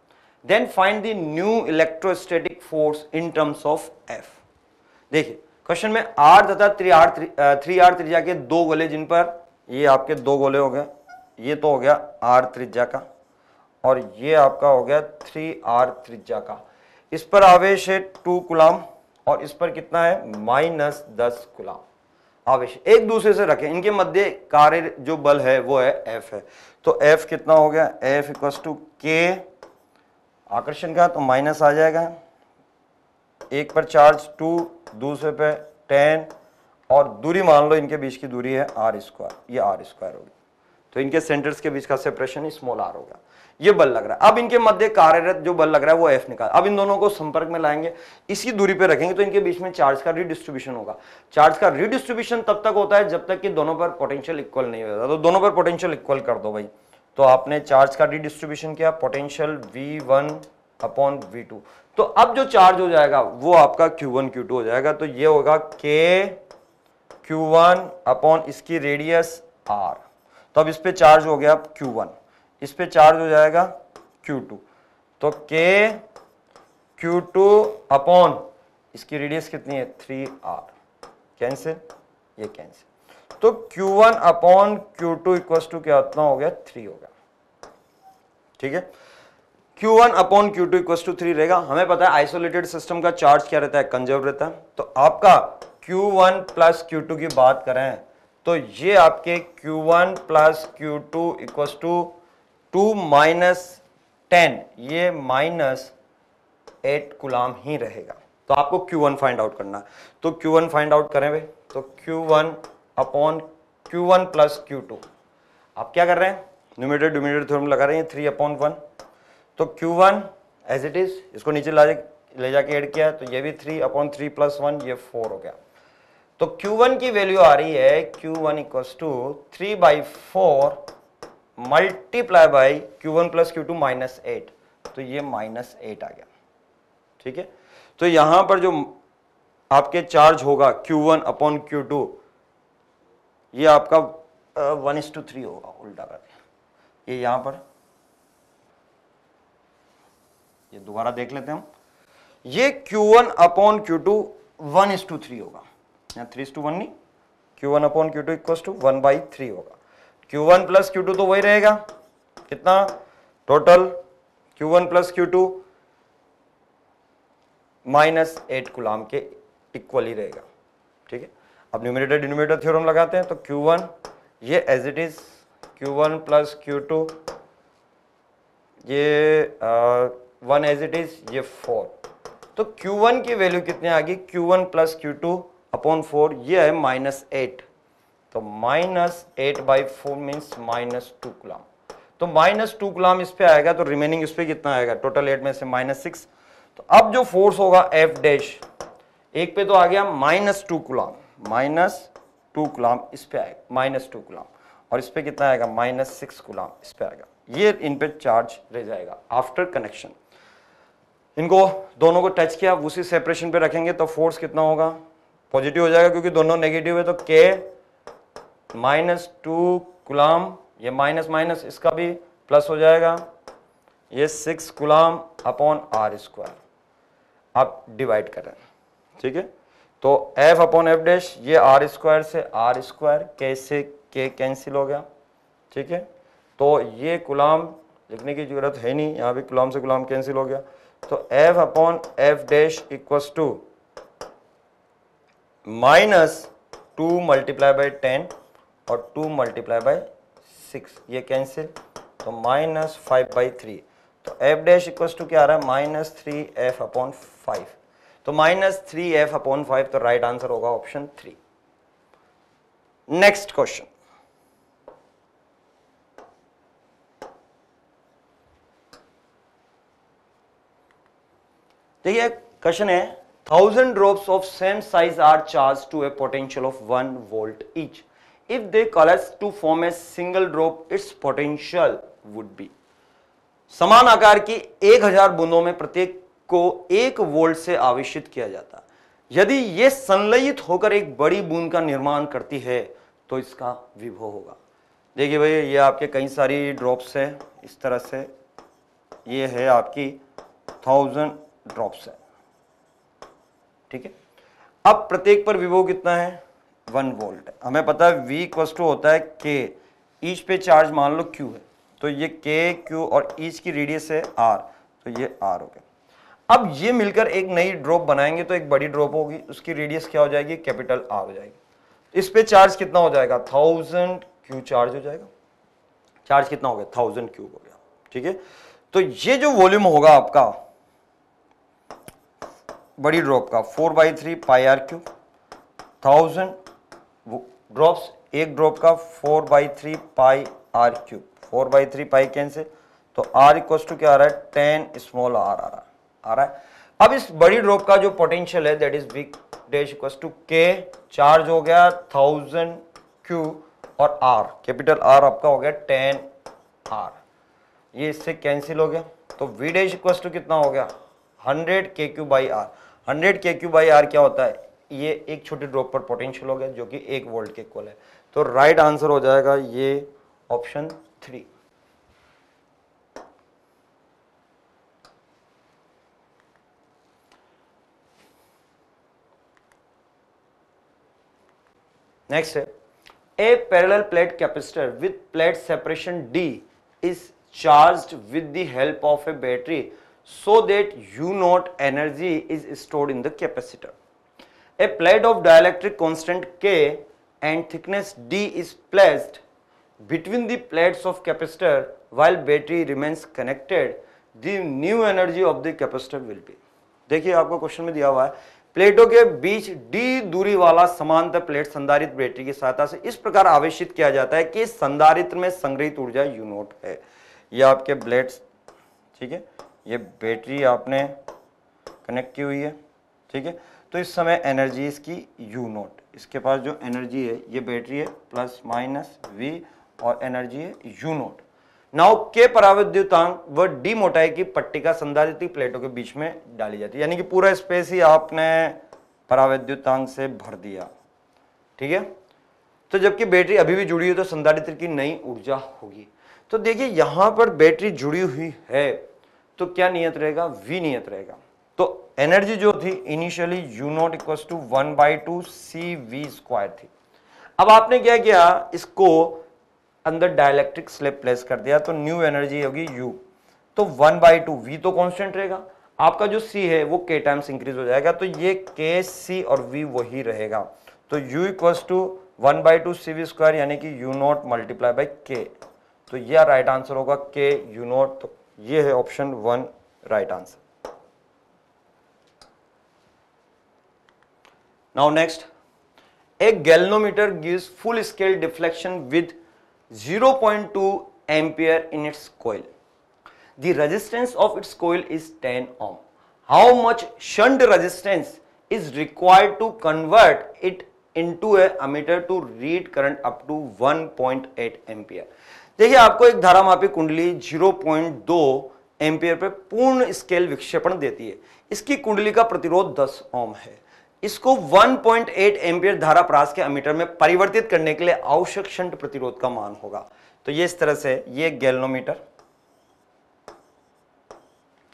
Then find the new electrostatic force in terms of F देखिए question में R तथा three R three R त्रिज्या के दो गोले जिन पर ये आपके दो गोले हो गए ये तो हो गया आर त्रिज्या का और ये आपका हो गया थ्री आर त्रिज्या का इस पर आवेश है टू गुलाम और इस पर कितना है माइनस दस गुलाम आवेश एक दूसरे से रखें इनके मध्य कार्य जो बल है वो है एफ है तो एफ कितना हो गया एफ इक्व टू के आकर्षण का तो माइनस आ जाएगा एक पर चार्ज टू दूसरे पे टेन और दूरी मान लो इनके बीच की दूरी है आर स्क्वायर ये आर स्क्वायर होगी तो इनके सेंटर्स के बीच का सेपरेशन स्मॉल आर होगा ये बल लग रहा है अब इनके मध्य कार्यरत जो बल लग रहा है वो एफ निकाल अब इन दोनों को संपर्क में लाएंगे इसी दूरी पे रखेंगे तो इनके बीच में चार्ज का रिडिस्ट्रीब्यूशन होगा चार्ज का रिडिस्ट्रीब्यूशन तब तक होता है जब तक कि दोनों पर पोटेंशियल इक्वल नहीं होता तो दोनों पर पोटेंशियल इक्वल कर दो भाई तो आपने चार्ज का रिडिस्ट्रीब्यूशन किया potential V one upon V two तो अब जो चार्ज हो जाएगा वो आपका क्यू वन क्यू टू हो जाएगा तो ये होगा के क्यू वन अपॉन इसकी रेडियस आर तो अब इस पर चार्ज हो गया क्यू वन इस पर चार्ज हो जाएगा क्यू टू तो के क्यू टू अपॉन इसकी रेडियस कितनी है थ्री आर कैंसिल ये कैंसिल तो Q1 one upon Q two equal to क्या उतना हो गया थ्री हो गया ठीक है Q1 one upon Q two equal to three रहेगा हमें पता है आइसोलेटेड सिस्टम का चार्ज क्या रहता है कंजर्व रहता है तो आपका Q1 वन प्लस क्यू की बात करें तो ये आपके Q1 one plus Q two equal to two minus ten ये माइनस एट गुलाम ही रहेगा तो आपको Q1 फाइंड आउट करना है तो Q1 फाइंड आउट करें भाई तो Q1 upon Q one plus Q two आप क्या कर रहे हैं न्यूमिनेटर डिमिनेटर थ्योरम लगा रहे हैं थ्री अपॉन वन तो Q one as it is इसको नीचे ला ले जाके ऐड किया तो ये भी three upon three plus one ये फोर हो गया तो Q1 की वैल्यू आ रही है Q1 one equals to three by four multiply by Q one plus Q two minus eight तो ये माइनस एट आ गया ठीक है तो यहां पर जो आपके चार्ज होगा Q1 one upon Q to ये आपका वन इज टू थ्री होगा उल्टा करके ये यहां पर ये दोबारा देख लेते हैं हम ये Q1 one upon Q two one इंस टू थ्री होगा थ्री टू वन नहीं Q1 one upon Q two equal to one by three होगा Q1 one plus Q two तो वही रहेगा कितना total Q1 one plus Q two minus eight coulomb के equal ही रहेगा ठीक है अब न्यूमिनेटर डिनोमिनेटर थ्योरम लगाते हैं तो Q1 ये as it is Q1 one plus Q ये वन एज इट इज ये फोर तो Q1 की वैल्यू कितनी आ गई Q1 one plus Q two upon four ये है माइनस एट तो minus eight by four means minus two coulomb तो माइनस टू गुलाम इस पर आएगा तो रिमेनिंग इस पर कितना आएगा टोटल एट में से माइनस सिक्स तो अब जो फोर्स होगा एफ डैश एक पे तो आ गया minus two coulomb minus two coulomb इस पर आएगा माइनस टू गुलाम और इस पर कितना आएगा माइनस सिक्स गुलाम इस पर आएगा ये इन पर चार्ज रह जाएगा आफ्टर कनेक्शन इनको दोनों को टच किया उसी सेपरेशन पे रखेंगे तो फोर्स कितना होगा पॉजिटिव हो जाएगा क्योंकि दोनों नेगेटिव है तो के माइनस टू गुलाम ये माइनस माइनस इसका भी प्लस हो जाएगा ये six coulomb upon R square आप डिवाइड करें ठीक है तो f अपॉन एफ डैश ये आर स्क्वायर से आर स्क्वायर कैसे के कैंसिल हो गया ठीक है तो ये गुलाम लिखने की जरूरत है नहीं यहाँ भी गुलाम से गुलाम कैंसिल हो गया तो f upon F dash equals to minus two multiply by ten और टू मल्टीप्लाई बाई सिक्स ये कैंसिल तो माइनस फाइव बाई थ्री तो f डैश इक्वस टू क्या आ रहा है minus three F upon five तो minus three F upon five तो राइट आंसर होगा ऑप्शन थ्री नेक्स्ट क्वेश्चन देखिए क्वेश्चन है thousand drops of same size are charge to a potential of one volt etch if they coalesce to form a single drop its potential would be समान आकार की एक हजार बूंदों में प्रत्येक को एक वोल्ट से आवेश किया जाता यदि ये संलयित होकर एक बड़ी बूंद का निर्माण करती है तो इसका विभो होगा देखिए भैया ये आपके कई सारी ड्रॉप्स है इस तरह से ये है आपकी थाउजेंड ड्रॉप्स है ठीक है अब प्रत्येक पर विभो कितना है वन वोल्ट है हमें पता है वी इक्वस होता है के ईच पे चार्ज मान लो क्यू है तो ये के क्यू और ईच की रेडियस है आर तो ये आर हो गया अब ये मिलकर एक नई ड्रॉप बनाएंगे तो एक बड़ी ड्रॉप होगी उसकी रेडियस क्या हो जाएगी कैपिटल आर हो जाएगी इस पे चार्ज कितना हो जाएगा थाउजेंड क्यू चार्ज हो जाएगा चार्ज कितना हो गया थाउजेंड क्यूब हो गया ठीक है तो ये जो वॉल्यूम होगा आपका बड़ी ड्रॉप का four by three pi R cube thousand drops एक ड्रॉप का four by three pi R cube four by three pi cancel तो आर इक्वस टू क्या आ रहा है टेन स्मॉल आर आ रहा है आ रहा है अब इस बड़ी ड्रॉप का जो पोटेंशियल है that is big dash equal to K charge हो गया थाउजेंड क्यू और आर कैपिटल आर आपका हो गया टेन आर ये इससे कैंसिल हो गया तो वी डैश इक्व टू कितना हो गया hundred K Q by R hundred K Q by R क्या होता है ये एक छोटे ड्रॉप पर पोटेंशियल हो गया जो कि एक वोल्ट के इक्वल है तो राइट right आंसर हो जाएगा ये ऑप्शन थ्री नेक्स्ट है a parallel plate capacitor with plate separation D is charge with the help of a battery so that U naught energy is stored in the capacitor a plate of dielectric constant K and thickness D is placed between the plates of capacitor while battery remains connected the new energy of the capacitor will be देखिए आपको question में दिया हुआ है प्लेटों के बीच D दूरी वाला समांतर प्लेट संधारित बैटरी की सहायता से इस प्रकार आवेश किया जाता है कि संधारित्र में संग्रहित ऊर्जा यूनोट है ये आपके ब्लेड्स ठीक है ये बैटरी आपने कनेक्ट की हुई है ठीक है तो इस समय एनर्जी इसकी यू नोट इसके पास जो एनर्जी है ये बैटरी है प्लस माइनस वी और एनर्जी है यू नोट नाव के पराविद्युतांक व डी मोटाई की पट्टी का संधारित प्लेटों के बीच में डाली जाती है यानी कि पूरा स्पेस ही आपने पराविद्युतांक से भर दिया ठीक है तो जबकि बैटरी अभी भी जुड़ी हुई तो संधारित्र की नई ऊर्जा होगी तो देखिए यहां पर बैटरी जुड़ी हुई है तो क्या नियत रहेगा वी नियत रहेगा तो एनर्जी जो थी initially U naught equal to one by two C V square थी अब आपने क्या किया इसको अंदर डायलैक्ट्रिक स्लिप प्लेस कर दिया तो न्यू एनर्जी होगी यू तो वन बाई टू वी तो कॉन्स्टेंट रहेगा आपका जो सी है वो के टाइम्स इंक्रीज हो जाएगा तो ये के सी और वी वही रहेगा तो U equals to one by two C V square यानी कि यू नॉट मल्टीप्लाई बाई के तो यह राइट आंसर होगा के यू नॉट तो ये है option one right answer now next एक galvanometer gives full scale deflection with 0.2 ampere in its coil. The resistance of its coil is 10 ohm. How much shunt resistance is required to convert it into a ammeter to read current up to 1.8 ampere. देखिए आपको एक धारामापी कुंडली 0.2 ampere पे पूर्ण scale विक्षेपण देती है इसकी कुंडली का प्रतिरोध 10 ओम है इसको 1.8 पॉइंट धारा प्रास के अमीटर में परिवर्तित करने के लिए आवश्यक शंट प्रतिरोध का मान होगा तो ये इस तरह से ये गैलनोमीटर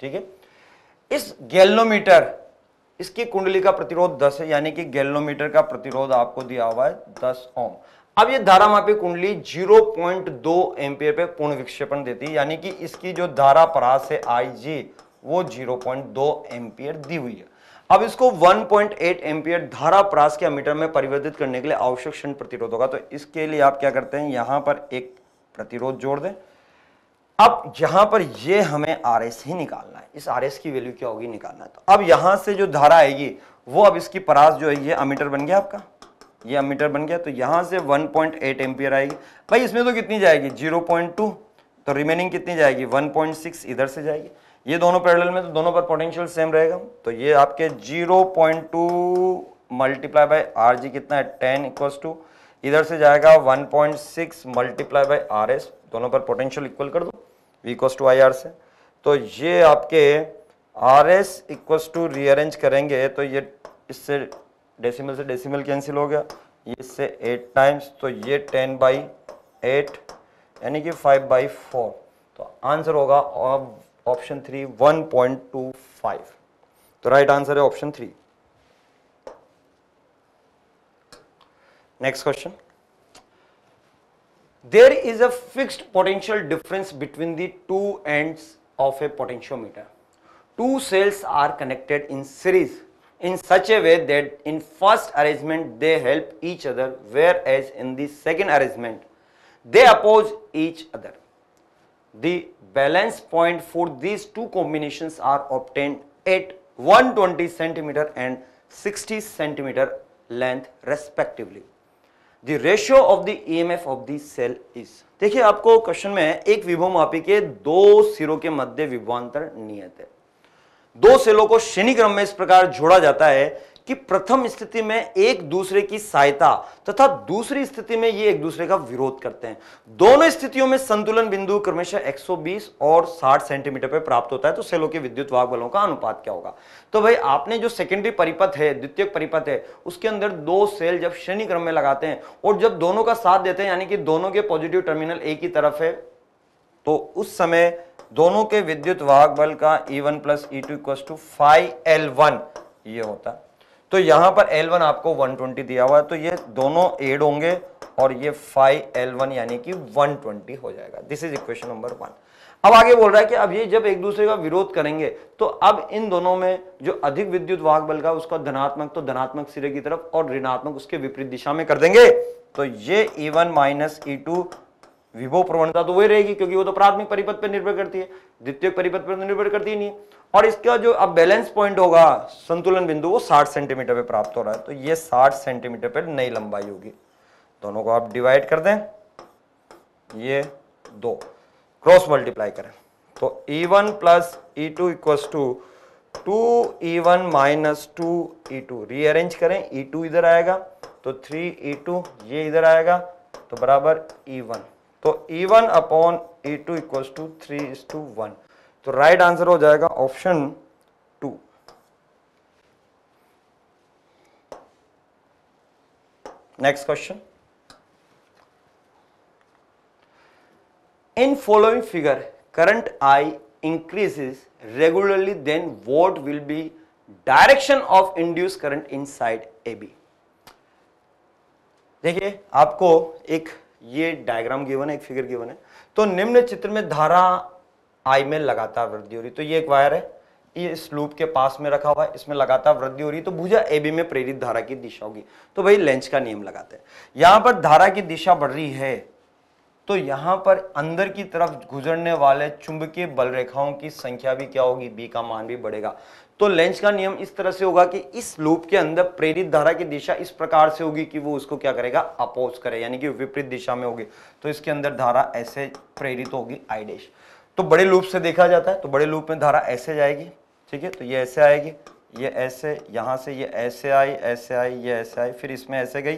ठीक है इस गैलनोमीटर इसकी कुंडली का प्रतिरोध 10 है यानी कि गैलनोमीटर का प्रतिरोध आपको दिया हुआ है 10 ओम अब ये धारा मापी कुंडली 0.2 पॉइंट पे पूर्ण विक्षेपण देती है यानी कि इसकी जो धारा परास है आई जी वो 0.2 पॉइंट दी हुई है अब इसको 1.8 पॉइंट एम्पियर धारा प्रास के मीटर में परिवर्तित करने के लिए आवश्यक क्षण प्रतिरोध होगा तो इसके लिए आप क्या करते हैं यहां पर एक प्रतिरोध जोड़ दें अब यहां पर ये हमें आर ही निकालना है इस आर की वैल्यू क्या होगी निकालना है तो अब यहां से जो धारा आएगी वो अब इसकी परास जो है ये अमीटर बन गया आपका ये अमीटर बन गया तो यहां से 1.8 पॉइंट आएगी भाई इसमें तो कितनी जाएगी 0.2 तो रिमेनिंग कितनी जाएगी 1.6 इधर से जाएगी ये दोनों पैरेलल में तो दोनों पर पोटेंशियल सेम रहेगा तो ये आपके 0.2 point two multiply by R G कितना है टेन इक्व टू इधर से जाएगा 1.6 point six multiply by R S दोनों पर पोटेंशियल इक्वल कर दो इक्वल्स टू आई आर से तो ये आपके R S equals to rearrange करेंगे तो ये इससे डेसिमल से डेसिमल कैंसिल हो गया ये इससे एट टाइम्स तो ये टेन बाई एट यानी कि फाइव बाई फोर तो आंसर होगा option three one point two five तो राइट आंसर है option three next question there is a fixed potential difference between the two ends of a potentiometer two cells are connected in series in such a way that in first arrangement they help each other whereas in the second arrangement they oppose each other the balance point for these two combinations are obtained at 120 cm and 60 cm length respectively. The ratio of the EMF of the cell is dekhiye aapko question mein ek विभोमापी ke do सिरों ke madhye vibhavantar niyat hai do सेलों ko श्रेणी क्रम में इस प्रकार जोड़ा जाता है कि प्रथम स्थिति में एक दूसरे की सहायता तथा दूसरी स्थिति में ये एक दूसरे का विरोध करते हैं दोनों स्थितियों में संतुलन बिंदु क्रमशः 120 और 60 सेंटीमीटर पर प्राप्त होता है तो सेलों के विद्युत वाहक बलों का अनुपात क्या होगा तो भाई आपने जो सेकेंडरी परिपथ है द्वितीय परिपथ है उसके अंदर दो सेल जब श्रेणी क्रम में लगाते हैं और जब दोनों का साथ देते हैं यानी कि दोनों के पॉजिटिव टर्मिनल एक ही तरफ है तो उस समय दोनों के विद्युत वाहक बल का E1 one plus E two equal to five L one ये होता है तो यहां पर L1 आपको 120 दिया हुआ है तो ये दोनों एड होंगे और ये फाइव एल वन यानी कि 120 हो जाएगा this is equation number one अब आगे बोल रहा है कि अब ये जब एक दूसरे का विरोध करेंगे तो अब इन दोनों में जो अधिक विद्युत वाहक बल का उसका धनात्मक तो धनात्मक सिरे की तरफ और ऋणात्मक उसके विपरीत दिशा में कर देंगे तो ये E one minus E two विभो प्रवणता तो वही रहेगी क्योंकि वो तो प्राथमिक परिपथ पर निर्भर करती है द्वितीय परिपथ पर तो निर्भर करती नहीं और इसका जो अब बैलेंस पॉइंट होगा संतुलन बिंदु वो 60 सेंटीमीटर पे प्राप्त हो रहा है तो ये 60 सेंटीमीटर पे नई लंबाई होगी दोनों को आप डिवाइड कर दें ये दो क्रॉस मल्टीप्लाई करें तो E one plus E two equals to two E one minus two E two rearrange करें ई e टू इधर आएगा तो थ्री ई टू ये इधर आएगा तो बराबर ई e वन तो E one upon E two equals to three is to one तो राइट आंसर हो जाएगा option two next question in following figure current I increases regularly then what will be direction of induce current in side A B देखिए आपको एक ये diagram given है एक figure given है तो निम्न चित्र में धारा आई में लगातार वृद्धि हो रही तो ये एक वायर है ये इस लूप के पास में रखा हुआ है इसमें लगातार वृद्धि हो रही तो भुजा ए बी में प्रेरित धारा की दिशा होगी तो भाई लेंच का नियम लगाते हैं यहां पर धारा की दिशा बढ़ रही है तो यहां पर अंदर की तरफ गुजरने वाले चुंबकीय बल रेखाओं की संख्या भी क्या होगी बी का मान भी बढ़ेगा तो लेंच का नियम इस तरह से होगा कि इस लूप के अंदर प्रेरित धारा की दिशा इस प्रकार से होगी कि वो उसको क्या करेगा अपोज करे यानी कि विपरीत दिशा में होगी तो इसके अंदर धारा ऐसे प्रेरित होगी आईडेश तो बड़े लूप से देखा जाता है तो बड़े लूप में धारा ऐसे जाएगी ठीक है तो ये ऐसे आएगी ये ऐसे यहाँ से ये ऐसे आई ऐसे आई ये ऐसे आई फिर इसमें ऐसे गई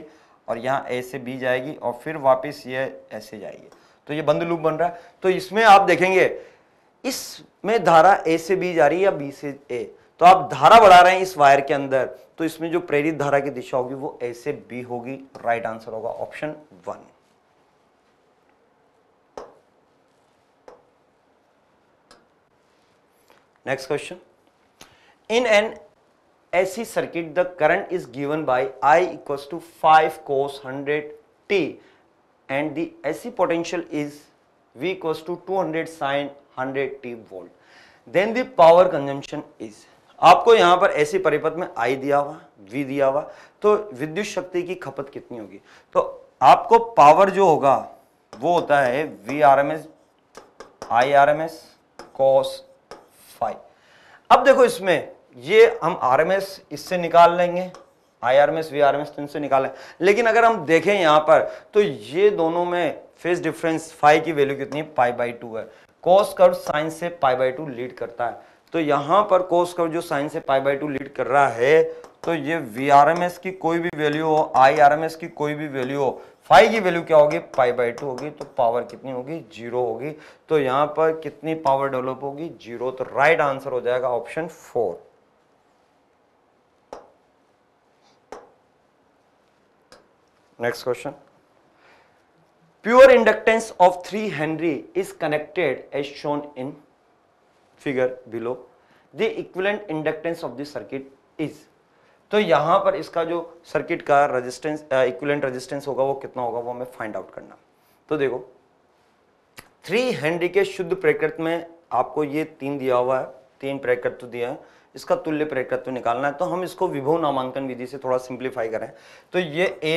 और यहाँ ऐसे भी जाएगी और फिर वापस ये ऐसे जाएगी तो ये बंद लूप बन रहा है तो इसमें आप देखेंगे इसमें धारा ए से बी जा रही है या बी से ए तो आप धारा बढ़ा रहे हैं इस वायर के अंदर तो इसमें जो प्रेरित धारा की दिशा होगी वो ऐसे बी होगी राइट आंसर होगा option one next question in an AC circuit the current is given by I equals to five cos hundred T and the AC potential is V equal to two hundred sine hundred T volt then the power consumption is आपको यहां पर ऐसी परिपथ में आई दिया हुआ we दिया हुआ तो विद्युत शक्ति की खपत कितनी होगी तो आपको पावर जो होगा वो होता है V R M S I R M S cos अब देखो इसमें ये हम आर एम एस इससे निकाल लेंगे I R M S V R M S तो इनसे निकालें लेकिन अगर हम देखें यहाँ पर तो ये दोनों में फेस डिफरेंस फाइव की वैल्यू कितनी है पाई बाई टू है कोस कर्व साइन से पाई बाई टू लीड करता है तो यहां पर कोस कर्व जो साइन से पाई बाई टू लीड कर रहा है तो ये वी आर एम एस की कोई भी वैल्यू हो आई आर एम एस की कोई भी वैल्यू हो फाइव की वैल्यू क्या होगी फाइव बाई टू होगी तो पावर कितनी होगी जीरो होगी तो यहां पर कितनी पावर डेवलप होगी जीरो तो राइट आंसर हो जाएगा option four next question pure inductance of three henry is connected as shown in figure below the equivalent inductance of the circuit is तो यहां पर इसका जो सर्किट का रजिस्टेंस इक्विलेंट रजिस्टेंस होगा वो कितना होगा वो हमें फाइंड आउट करना तो देखो थ्री हेनरी के शुद्ध प्रकृत में आपको ये तीन दिया हुआ है तीन प्रकृत दिया है इसका तुल्य प्रकृत्व निकालना है तो हम इसको विभव नामांकन विधि से थोड़ा सिंप्लीफाई करें तो ये ए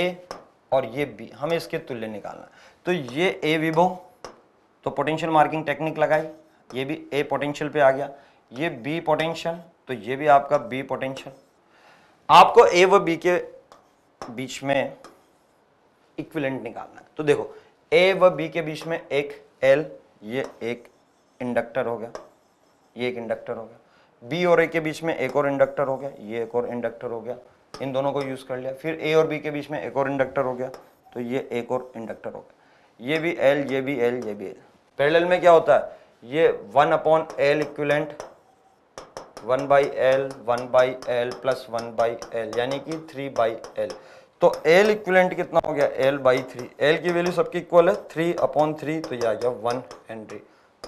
और ये बी हमें इसके तुल्य निकालना है तो ये ए विभव तो पोटेंशियल मार्किंग टेक्निक लगाई ये भी ए पोटेंशियल पे आ गया ये बी पोटेंशियल तो ये भी आपका बी पोटेंशियल आपको ए व बी के बीच में इक्विलेंट निकालना है तो देखो ए व बी के बीच में एक एल ये एक इंडक्टर हो गया ये एक इंडक्टर हो गया बी और ए के बीच में एक और इंडक्टर हो गया ये एक और इंडक्टर हो गया इन दोनों को यूज़ कर लिया फिर ए और बी के बीच में एक और इंडक्टर हो गया तो ये एक और इंडक्टर हो गया ये भी एल ये भी एल ये भी एल पैरेलल में क्या होता है ये one upon L equivalent one by L one by L plus one by L यानी कि थ्री बाई एल तो एल इक्वलेंट कितना हो गया एल बाई थ्री एल की वैल्यू सबकी इक्वल है थ्री अपॉन थ्री तो ये आ गया वन हेनरी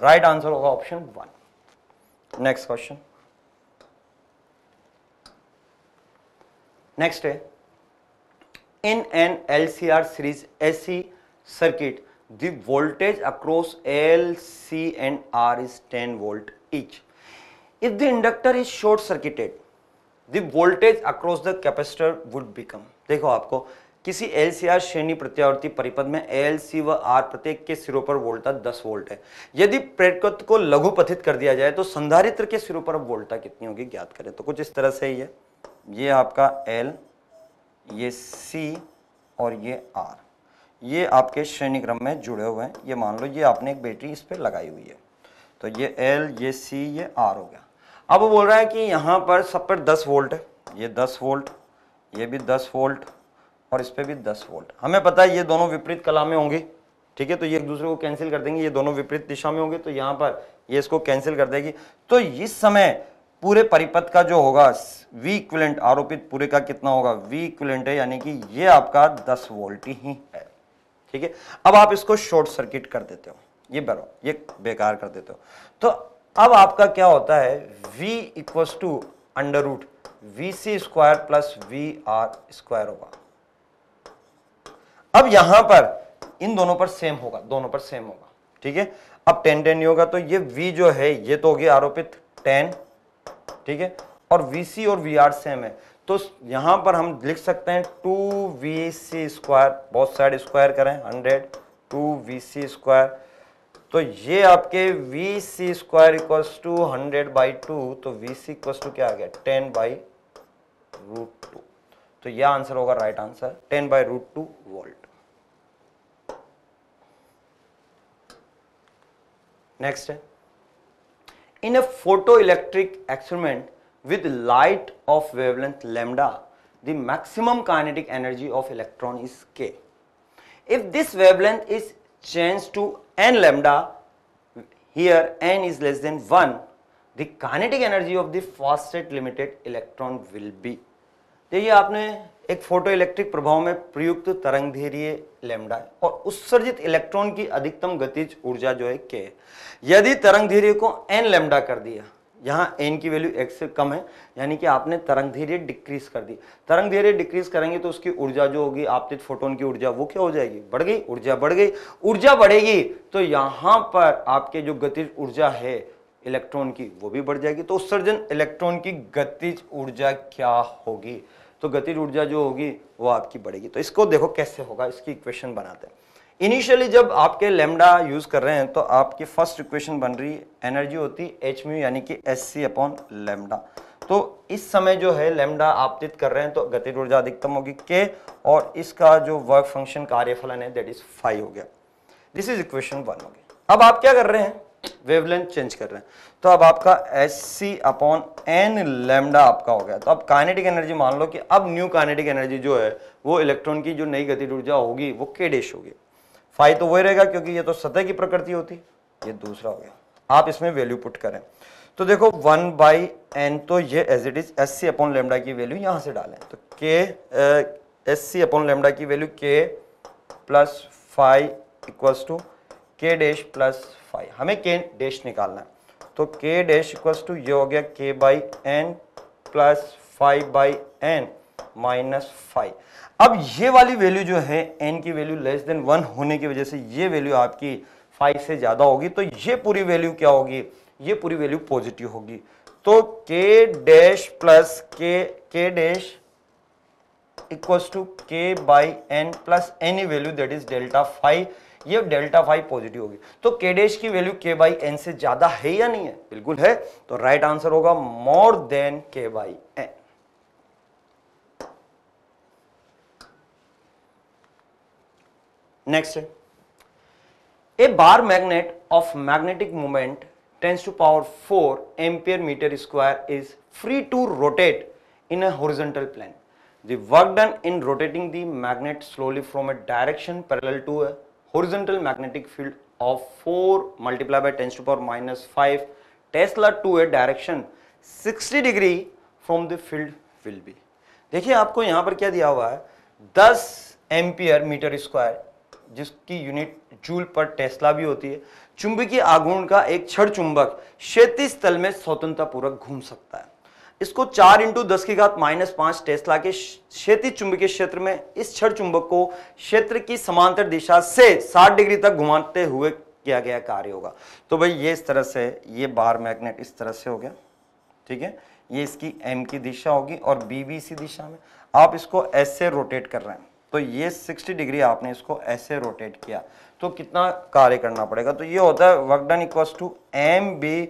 राइट आंसर होगा option one next question next है in an L C R series A C circuit voltage across L C and are is ten volt each if the inductor is short circuited the voltage across the capacitor would become देखो आपको किसी L C are श्रेणी प्रत्यावर्ती परिपथ में L C व are प्रत्येक के सिरों पर वोल्टा 10 वोल्ट है यदि प्रेरकत्व को लघुपथित कर दिया जाए तो संधारित्र के सिरों पर वोल्टा कितनी होगी ज्ञात करें तो कुछ इस तरह से ही है ये आपका एल ये सी और ये आर ये आपके श्रेणी क्रम में जुड़े हुए हैं ये मान लो ये आपने एक बैटरी इस पर लगाई हुई है तो ये एल ये सी ये आर हो गया अब वो बोल रहा है कि यहाँ पर सब पर 10 वोल्ट है ये 10 वोल्ट ये भी 10 वोल्ट और इस पर भी 10 वोल्ट हमें पता है ये दोनों विपरीत कला में होंगे ठीक है तो ये एक दूसरे को कैंसिल कर देंगे ये दोनों विपरीत दिशा में होंगे तो यहाँ पर ये इसको कैंसिल कर देगी तो इस समय पूरे परिपथ का जो होगा वी इक्विलेंट आरोपित पूरे का कितना होगा वी इक्विलेंट है यानी कि ये आपका 10 वोल्ट ही है ठीक है अब आप इसको शॉर्ट सर्किट कर देते हो ये बरो ये बेकार कर देते हो तो अब आपका क्या होता है v equals to under root V C square plus V R square होगा अब यहां पर इन दोनों पर सेम होगा दोनों पर सेम होगा ठीक है अब टेन टेन नहीं होगा तो ये v जो है ये तो होगी आरोपित टेन ठीक है और वी सी और वी आर सेम है तो यहां पर हम लिख सकते हैं two V C square both side square करें hundred two V C square तो ये आपके V C square equal to hundred by two तो वी सी इक्वल टू क्या आ गया टेन बाई रूट टू तो यह आंसर होगा right answer ten by root two volt next है in a photoelectric experiment with light of wavelength lambda the maximum kinetic energy of electron is K if this wavelength is change to N lambda here N is less than one the kinetic energy of the fosset limited electron will be. देखिए आपने एक photo electric प्रभाव में प्रयुक्त तरंग धैर्य lambda और उत्सर्जित इलेक्ट्रॉन की अधिकतम गतिज ऊर्जा जो है के यदि तरंग धैर्य को एन लेमडा कर दिया यहाँ एन की वैल्यू एक्स से कम है यानी कि आपने तरंग धीरे डिक्रीज कर दी तरंग धीरे डिक्रीज करेंगे तो उसकी ऊर्जा जो होगी आपतित फोटोन की ऊर्जा वो क्या हो जाएगी बढ़ गई ऊर्जा बढ़ गई ऊर्जा बढ़ेगी तो यहाँ पर आपके जो गतिज ऊर्जा है इलेक्ट्रॉन की वो भी बढ़ जाएगी तो उत्सर्जन इलेक्ट्रॉन की गतिज ऊर्जा क्या होगी तो गतिज ऊर्जा जो होगी वो आपकी बढ़ेगी तो इसको देखो कैसे होगा इसकी इक्वेशन बनाते हैं इनिशियली जब आपके लेमडा यूज कर रहे हैं तो आपकी फर्स्ट इक्वेशन बन रही एनर्जी होती एच म्यू यानी कि एस सी अपॉन लेमडा तो इस समय जो है लेमडा आपतित कर रहे हैं तो गतिज ऊर्जा अधिकतम होगी के और इसका जो वर्क फंक्शन कार्यफलन है दैट इज फाइव हो गया दिस इज इक्वेशन वन हो गया अब आप क्या कर रहे हैं वेवलेंथ चेंज कर रहे हैं तो अब आपका S C upon N lambda आपका हो गया तो अब काइनेटिक एनर्जी मान लो कि अब न्यू काइनेटिक एनर्जी जो है वो इलेक्ट्रॉन की जो नई गतिज ऊर्जा होगी वो के डेश होगी फाइव तो वही रहेगा क्योंकि ये तो सतह की प्रकृति होती ये दूसरा हो गया आप इसमें वैल्यू पुट करें तो देखो वन बाई एन तो ये as it is S C upon lambda की वैल्यू यहाँ से डालें तो K S C upon lambda की value K plus five equals to K dash plus five हमें के डैश निकालना है तो के डैश इक्वल्स टू ये हो गया K by N plus five by N minus five अब ये वाली वैल्यू जो है एन की वैल्यू लेस देन वन होने की वजह से ये वैल्यू आपकी फाइव से ज़्यादा होगी तो ये पूरी वैल्यू क्या होगी ये पूरी वैल्यू पॉजिटिव होगी तो के dash plus K K dash equals to K by N plus any value that is delta five ये डेल्टा फाइव पॉजिटिव होगी तो के डैश की वैल्यू के बाई एन से ज़्यादा है या नहीं है बिल्कुल है तो राइट आंसर होगा more than K by N next a bar magnet of magnetic movement tens to power four ampere metre square is free to rotate in horizontal plane the work done in rotating the magnet slowly from a direction parallel to a horizontal magnetic field of four multiply by tens to power minus five tesla to a direction sixty degree from the field will be देखिए आपको यहां पर क्या दिया हुआ है दस ampere metre square जिसकी यूनिट जूल पर टेस्ला भी होती है चुंबकीय आघूर्ण का एक क्षण चुंबक क्षेत्रीय तल में स्वतंत्रता पूर्वक घूम सकता है इसको चार इंटू दस की घात माइनस पांच टेस्ला के क्षेत्रीय चुंबकीय क्षेत्र में इस क्षण चुंबक को क्षेत्र की समांतर दिशा से साठ डिग्री तक घुमाते हुए किया गया कार्य होगा तो भाई ये इस तरह से ये बार मैग्नेट इस तरह से हो गया ठीक है ये इसकी एम की दिशा होगी और बी बी इसी दिशा में आप इसको ऐसे रोटेट कर रहे हैं तो ये 60 डिग्री आपने इसको ऐसे रोटेट किया तो कितना कार्य करना पड़ेगा तो ये होता है work done equals to M B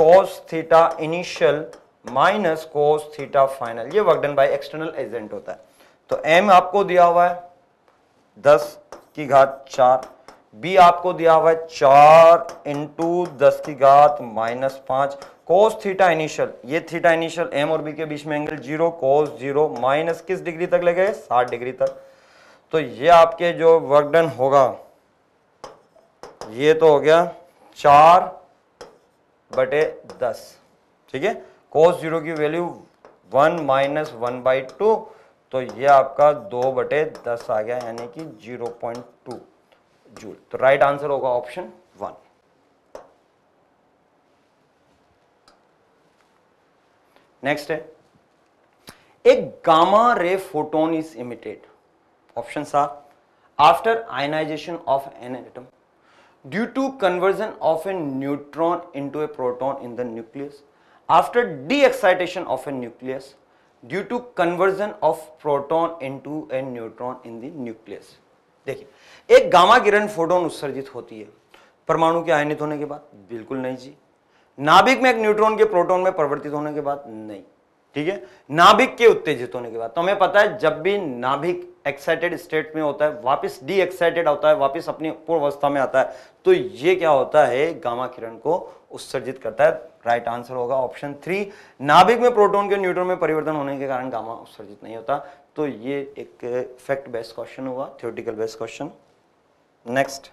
cos theta initial minus cos theta final ये work done by external agent होता है तो एम आपको दिया हुआ है दस की घात चार बी आपको दिया हुआ है चार इंटू दस की घात माइनस पांच कोस थीटा इनिशियल ये थीटा इनिशियल एम और बी के बीच में angle zero cos zero minus किस डिग्री तक लगे साठ डिग्री तक तो ये आपके जो वर्क डन होगा ये तो हो गया चार बटे दस ठीक है कोस जीरो की value one minus one by two तो ये आपका दो बटे दस आ गया यानी कि जीरो पॉइंट टू जूल तो राइट आंसर होगा ऑप्शन वन नेक्स्ट है एक gamma ray photon is emitted Options are after ionization of an atom due to conversion of a neutron into a proton in the nucleus after de-excitation of a nucleus due to conversion of proton into a neutron in the nucleus देखिए एक gamma किरण photon उत्सर्जित होती है परमाणु के आयनित होने के बाद बिल्कुल नहीं जी नाभिक में एक न्यूट्रॉन के प्रोटॉन में परिवर्तित होने के बाद नहीं ठीक है नाभिक के उत्तेजित होने के बाद तो हमें पता है जब भी नाभिक एक्साइटेड स्टेट में होता है वापस डी एक्साइटेड होता है वापस अपनी पूर्व अवस्था में आता है तो ये क्या होता है गामा किरण को उत्सर्जित करता है राइट आंसर होगा ऑप्शन थ्री नाभिक में प्रोटॉन के न्यूट्रॉन में परिवर्तन होने के कारण गामा उत्सर्जित नहीं होता तो ये एक फैक्ट बेस्ड क्वेश्चन हुआ theoretical based question next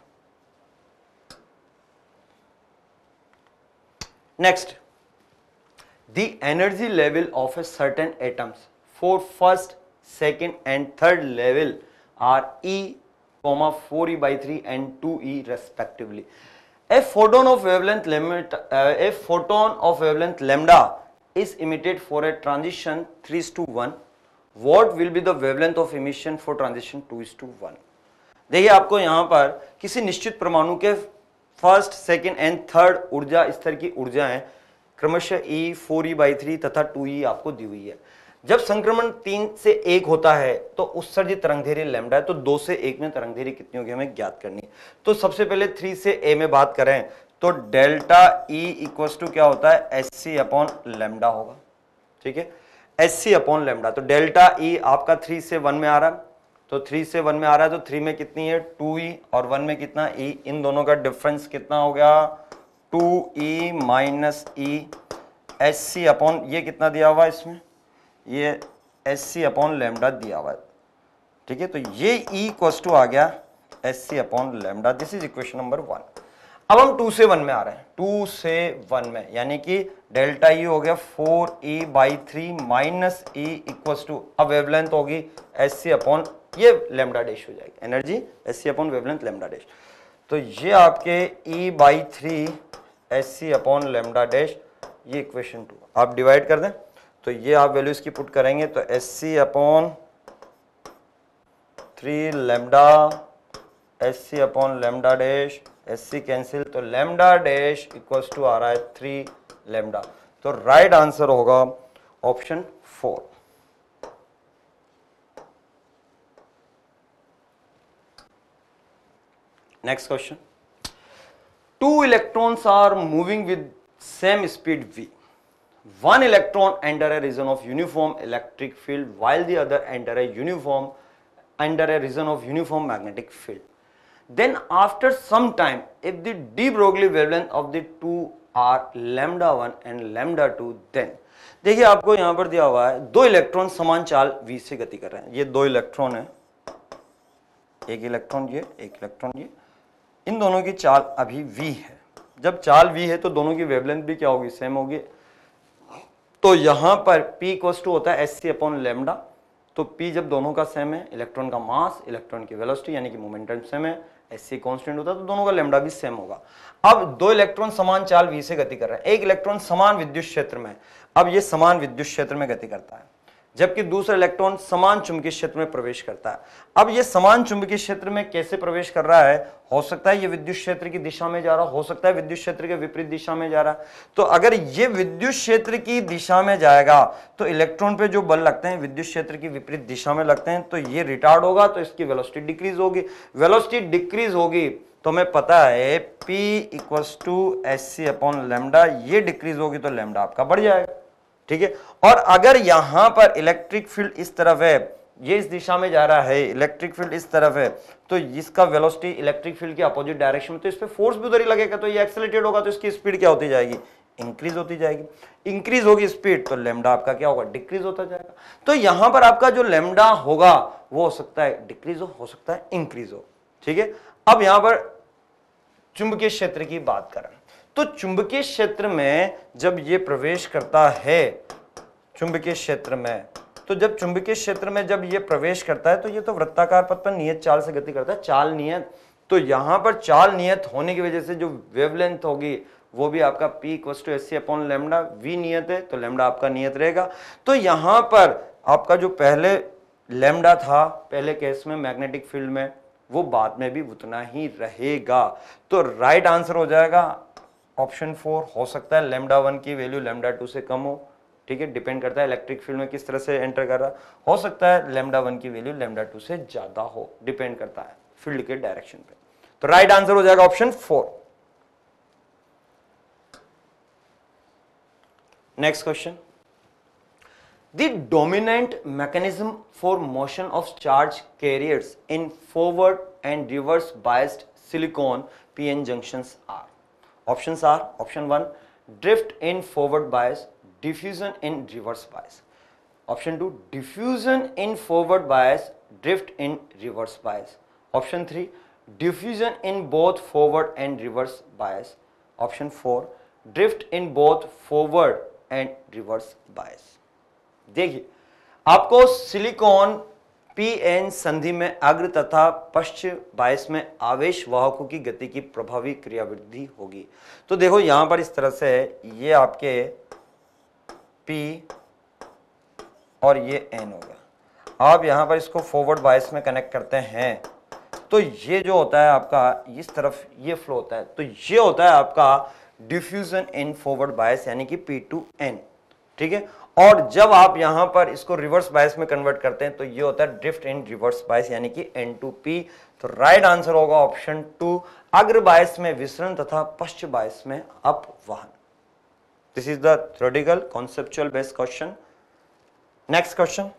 next the energy level of a certain atoms for first second and third level are E, comma 4E by 3 and 2E respectively. A photon of wavelength limit, uh, a photon of wavelength lambda is emitted for a transition 3 is to 1. What will be the wavelength of emission for transition 2 is to 1? देखिए आपको यहाँ पर किसी निश्चित परमाणु के first second and third ऊर्जा स्तर की ऊर्जा है क्रमशः E four E by three तथा टू ई आपको दी हुई है जब संक्रमण तीन से एक होता है तो उत्सर्जित तरंग धैर्य लेमडा है तो दो से एक में तरंग कितनी होगी हमें ज्ञात करनी है तो सबसे पहले थ्री से ए में बात करें तो डेल्टा ई इक्वल टू क्या होता है एस सी अपॉन लेमडा होगा ठीक है एस सी अपॉन लेमडा तो डेल्टा ई e आपका थ्री से वन में आ रहा है तो थ्री से वन में आ रहा है तो थ्री में कितनी है टू ई e, और वन में कितना ई e, इन दोनों का डिफरेंस कितना हो गया two E minus E S C upon ये कितना दिया हुआ इसमें ये एस सी अपॉन लेमडा दिया हुआ है ठीक है तो ये ई इक्वस टू आ गया S C upon lambda this is equation number one अब हम टू से वन में आ रहे हैं टू से वन में यानी कि डेल्टा ई e हो गया four E by three minus E equals to अब वेवलेंथ होगी एस सी अपॉन ये लेमडा डैश हो जाएगी energy S C upon wavelength lambda dash तो ये आपके E by three S C upon lambda dash ये इक्वेशन टू आप डिवाइड कर दें तो ये आप वैल्यू इसकी पुट करेंगे तो S C upon three lambda S C upon lambda dash S C cancel तो लेमडा डैश इक्वल्स टू आ रहा है थ्री लेमडा तो राइट आंसर होगा option four next question two electrons are moving with same speed V one electron under a region of uniform electric field while the other under a uniform under a region of uniform magnetic field. Then after some time if the de Broglie wavelength of the two are lambda 1 and lambda 2 then देखिए आपको यहां पर दिया हुआ है दो electron समान चाल v से गति कर रहे हैं ये दो इलेक्ट्रॉन है एक इलेक्ट्रॉन ये एक इलेक्ट्रॉन ये इन दोनों की चाल अभी v है जब चाल v है तो दोनों की वेवलेंथ भी क्या होगी सेम होगी तो यहां पर P इक्वस टू होता है एस सी अपॉन लेमडा तो P जब दोनों का सेम है इलेक्ट्रॉन का मास इलेक्ट्रॉन की वेलोसिटी यानी कि मोमेंटम सेम है एस सी कॉन्स्टेंट होता है तो दोनों का लेमडा भी सेम होगा अब दो इलेक्ट्रॉन समान चाल V से गति कर रहे हैं एक इलेक्ट्रॉन समान विद्युत क्षेत्र में अब ये समान विद्युत क्षेत्र में गति करता है जबकि दूसरा इलेक्ट्रॉन समान चुंबकीय क्षेत्र में प्रवेश करता है अब ये समान चुंबकीय क्षेत्र में कैसे प्रवेश कर रहा है हो सकता है ये विद्युत क्षेत्र की दिशा में जा रहा हो सकता है विद्युत क्षेत्र के विपरीत दिशा में जा रहा तो अगर ये विद्युत क्षेत्र की दिशा में जाएगा तो इलेक्ट्रॉन पे जो बल लगते हैं विद्युत क्षेत्र की विपरीत दिशा में लगते हैं तो ये रिटार्ड होगा तो इसकी वेलोसिटी डिक्रीज होगी वेलोसिटी डिक्रीज होगी तो हमें पता है P equals to S C upon lambda ये डिक्रीज होगी तो लेमडा आपका बढ़ जाएगा ठीक है और अगर यहां पर इलेक्ट्रिक फील्ड इस तरफ है ये इस दिशा में जा रहा है इलेक्ट्रिक फील्ड इस तरफ है तो इसका वेलोसिटी इलेक्ट्रिक फील्ड के अपोजिट डायरेक्शन में तो इस पर फोर्स भी उधर ही लगेगा तो ये एक्सेलेटेड होगा तो इसकी स्पीड क्या होती जाएगी इंक्रीज होती जाएगी इंक्रीज होगी स्पीड तो लेमडा आपका क्या होगा डिक्रीज होता जाएगा तो यहां पर आपका जो लेमडा होगा वो हो सकता है डिक्रीज हो, हो सकता है इंक्रीज हो ठीक है अब यहां पर चुंबकीय क्षेत्र की बात करें तो चुंबकीय क्षेत्र में जब ये प्रवेश करता है चुंबकीय क्षेत्र में तो जब चुंबकीय क्षेत्र में जब ये प्रवेश करता है तो ये तो वृत्ताकार पथ पर नियत चाल से गति करता है चाल नियत तो यहां पर चाल नियत होने की वजह से जो वेवलेंथ होगी वो भी आपका P equals to S C upon lambda V नियत है तो लेमडा आपका नियत रहेगा तो यहां पर आपका जो पहले लेमडा था पहले केस में मैग्नेटिक फील्ड में वो बाद में भी उतना ही रहेगा तो राइट आंसर हो जाएगा ऑप्शन फोर हो सकता है लेमडा वन की वैल्यू लेमडा टू से कम हो ठीक है डिपेंड करता है इलेक्ट्रिक फील्ड में किस तरह से एंटर कर रहा हो सकता है लेमडा वन की वैल्यू लेमडा टू से ज़्यादा हो डिपेंड करता है फील्ड के डायरेक्शन पे तो राइट आंसर हो जाएगा option four next question the dominant mechanism for motion of charge carriers in forward and reverse biased silicon PN junctions are Options are option 1 drift in forward bias, diffusion in reverse bias. Option 2 diffusion in forward bias, drift in reverse bias. Option 3 diffusion in both forward and reverse bias. Option 4 drift in both forward and reverse bias देखिए आपको silicon P N संधि में अग्र तथा पश्च bias में आवेश वाहकों की गति की प्रभावी क्रियावृद्धि होगी तो देखो यहां पर इस तरह से ये आपके पी और ये एन होगा आप यहां पर इसको फॉरवर्ड बायस में कनेक्ट करते हैं तो ये जो होता है आपका इस तरफ ये फ्लो होता है तो ये होता है आपका डिफ्यूजन इन फॉरवर्ड बायस यानी कि पी टू एन ठीक है और जब आप यहां पर इसको रिवर्स बायस में कन्वर्ट करते हैं तो ये होता है ड्रिफ्ट इन रिवर्स बायस यानी कि एन टू पी तो राइट आंसर होगा ऑप्शन टू अग्र बायस में विसरण तथा पश्च बायस में अपवाहन this is the theoretical conceptual based question next question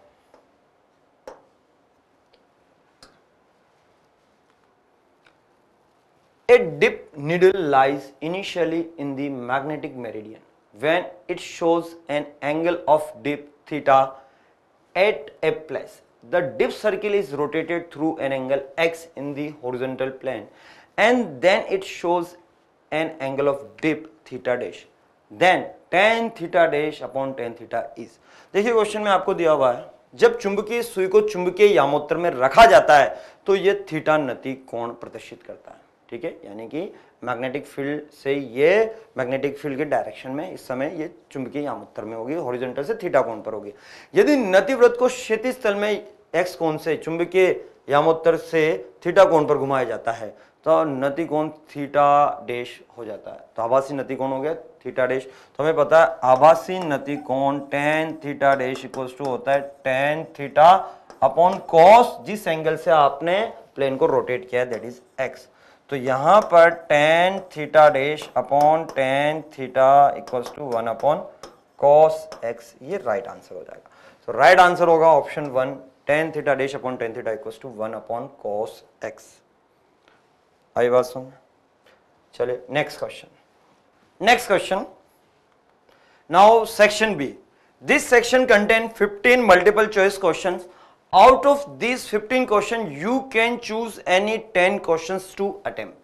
a dip needle lies initially in the magnetic meridian when it shows an angle of dip theta at a place. The dip circle is rotated through an angle x in the horizontal plane and then it shows an angle of dip theta dash. Then tan theta dash upon tan theta is. देखिए question में आपको दिया हुआ है जब चुंबकीय सुई को चुंबकीय यामोत्र में रखा जाता है तो यह थीटा नति कोण प्रदर्शित करता है ठीक है यानी कि मैग्नेटिक फील्ड से ये मैग्नेटिक फील्ड के डायरेक्शन में इस समय ये चुंबकीय यामोत्तर में होगी हॉरिजॉन्टल से थीटा कोण पर होगी यदि नतिव्रत को क्षेत्र स्थल में एक्स कोण से चुंबकीय यामोत्तर से थीटा कोण पर घुमाया जाता है तो नति कोण थीटा डैश हो जाता है तो आभासी नति कोण हो गया थीटा डैश तो हमें पता है आभासी नति कोण tan theta dash equals to होता है टेन थीटा अपॉन कॉस जिस एंगल से आपने प्लेन को रोटेट किया है दैट इज एक्स तो यहां पर tan theta dash upon tan theta equal to one upon cos X ये राइट आंसर हो जाएगा सो राइट आंसर होगा option one tan theta dash upon tan theta equal to one upon cos X आई बात सुन चलिए next question next question now section B this section contain 15 multiple choice questions out of these 15 questions you can choose any 10 questions to attempt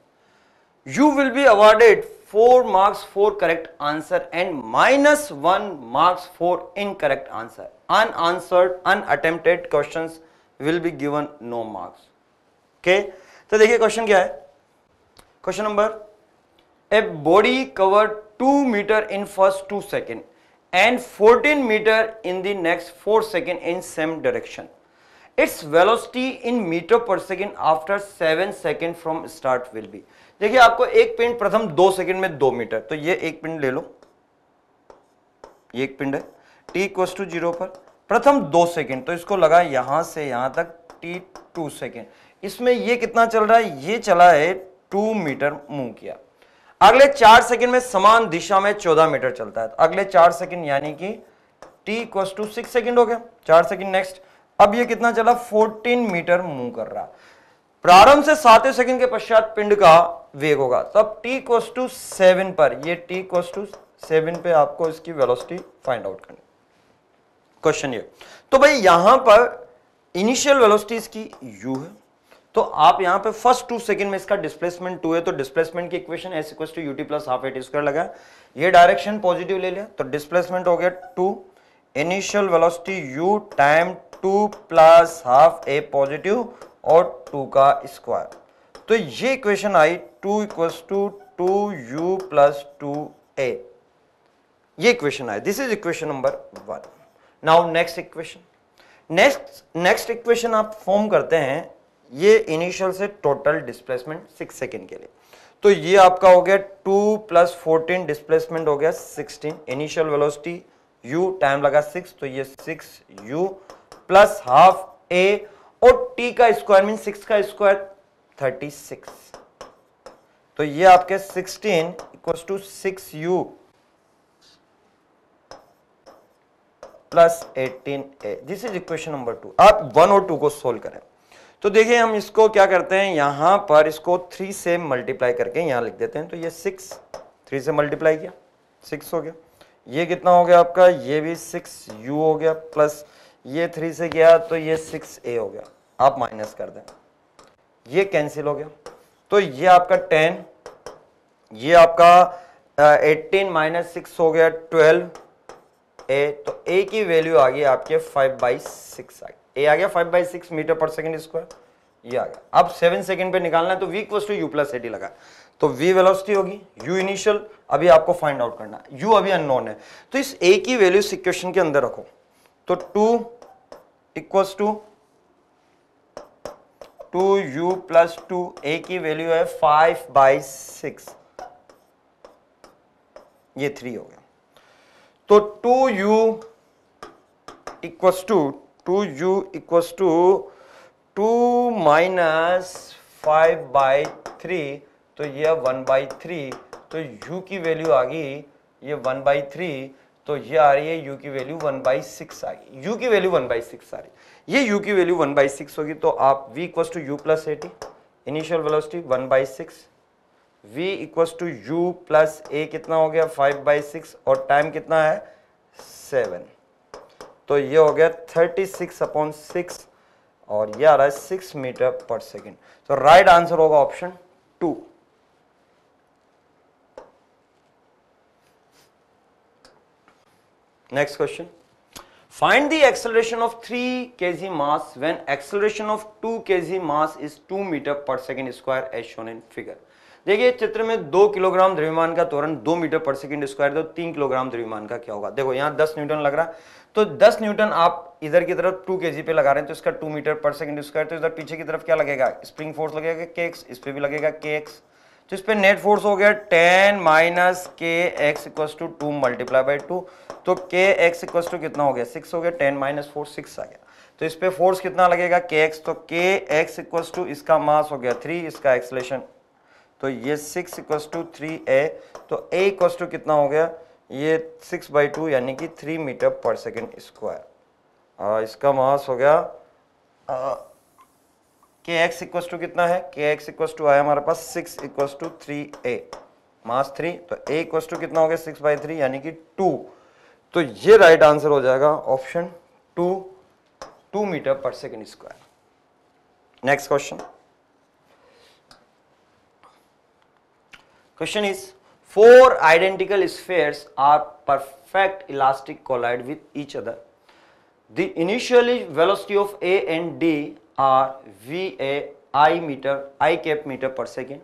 you will be awarded 4 marks for correct answer and minus 1 marks for incorrect answer unanswered unattempted questions will be given no marks okay So, देखिए question. क्या है Question number. A body covered 2 meter in first two second and 14 meter in the next four second in same direction. Its velocity in metre per second after seven second from start will be देखिए आपको एक पिंड प्रथम दो second में दो metre तो ये एक पिंड ले लो ये एक पिंड है टी इक्व टू जीरो पर प्रथम दो सेकेंड तो इसको लगा यहां से यहां तक टी टू सेकेंड इसमें ये कितना चल रहा है ये चला है टू मीटर मूव किया अगले चार सेकेंड में समान दिशा में चौदह मीटर चलता है अगले चार सेकेंड यानी कि T equal to six second हो गया चार सेकेंड नेक्स्ट अब ये कितना चला 14 मीटर मूव कर रहा प्रारंभ से सातवें सेकंड के पश्चात पिंड का वेग होगा तब t कोस टू सेवन पर ये t कोस टू सेवन पे आपको इसकी वेलोसिटी फाइंड आउट करनी क्वेश्चन ये तो भाई यहां पर इनिशियल वेलोसिटी इसकी u है तो आप यहां पे फर्स्ट टू सेकंड में इसका डिस्प्लेसमेंट टू है तो डिस्प्लेसमेंट की equation S equal to U T plus half A T square लगा ये डायरेक्शन पॉजिटिव ले लिया तो डिस्प्लेसमेंट हो गया two initial velocity U time two plus half A positive और टू का स्क्वायर तो ये इक्वेशन आई two equals to two you plus two A ये इक्वेशन आई this is equation number one now next equation next next equation आप form करते हैं ये इनिशियल से टोटल डिस्प्लेसमेंट सिक्स सेकेंड के लिए तो ये आपका हो गया टू प्लस फोर्टीन डिस्प्लेसमेंट हो गया sixteen initial velocity u time लगा सिक्स तो ये six U plus half A और टी का स्क्वायर मीन सिक्स का स्क्वायर थर्टी सिक्स तो ये आपके sixteen equal to six U plus eighteen A this is equation number two आप वन और टू को सोल्व करें तो देखिए हम इसको क्या करते हैं यहां पर इसको थ्री से मल्टीप्लाई करके यहां लिख देते हैं तो ये सिक्स थ्री से मल्टीप्लाई किया सिक्स हो गया ये कितना हो गया आपका ये भी सिक्स यू हो गया प्लस ये थ्री से गया तो ये सिक्स ए हो गया आप माइनस कर दें ये कैंसिल हो गया तो ये आपका टेन ये आपका एट्टीन माइनस सिक्स हो गया ट्वेल्व ए तो ए की वैल्यू आ गई आपके फाइव बाई सिक्स आ गई ए आ गया five by six metre per second square ये आ गया अब सेवन सेकेंड पे निकालना है तो V equal U plus A T लगा तो वी वेलोसिटी होगी यू इनिशियल अभी आपको फाइंड आउट करना है यू अभी अननोन है तो इस ए की वैल्यू इस इक्वेशन के अंदर रखो तो two equals to two you plus two a की वैल्यू है फाइव बाई सिक्स ये थ्री हो गया तो two u equals to two u equals to two minus five by three तो यह वन बाई थ्री तो u की वैल्यू आ गई ये वन बाई थ्री तो ये आ रही है यू की वैल्यू वन बाई सिक्स आ गई यू की वैल्यू वन बाई सिक्स आ रही ये यू की वैल्यू वन बाई सिक्स होगी तो आप V equals to you plus A T initial velocity one by six V equals to you plus A कितना हो गया फाइव बाई सिक्स और टाइम कितना है सेवन तो ये हो गया थर्टी सिक्स अपॉन सिक्स और ये आ रहा है सिक्स मीटर पर सेकेंड तो राइट आंसर होगा option two next question find the find of three K G mass when when of two K G mass is two metre per second square as shown in figure देखिए चित्र में दो kilogram द्रव्यमान का त्वरण दो metre per second square तो तीन किलोग्राम द्रव्यमान का क्या होगा देखो यहाँ दस न्यूटन लग रहा है तो दस न्यूटन आप इधर की तरफ टू के पे लगा रहे हैं तो इसका two metre per second square तो इधर पीछे की तरफ क्या लगेगा स्प्रिंग फोर्स लगेगा के एक्स इस पर भी लगेगा के एक्स तो इस पर नेट फोर्स हो गया ten minus K X equal to two multiply by two तो के एक्स इक्व टू कितना हो गया सिक्स हो गया टेन माइनस फोर सिक्स आ गया तो इस पर फोर्स कितना लगेगा के एक्स तो के एक्स इक्व टू इसका मास हो गया थ्री इसका एक्सलेशन तो ये six equal to three A तो ए इक्व टू कितना हो गया ये सिक्स बाई टू यानी कि three metre per second square इसका मास हो गया आ, के एक्स इक्व टू कितना है के एक्स इक्व टू आया हमारे पास six equal to three A mass three तो ए इक्व टू कितना हो गया सिक्स बाई थ्री यानी कि टू तो ये राइट आंसर हो जाएगा option two two metre per second square next question question is four identical sphere are perfect elastic collide with each other the initial velocity of a and d are VA meter, i cap meter per second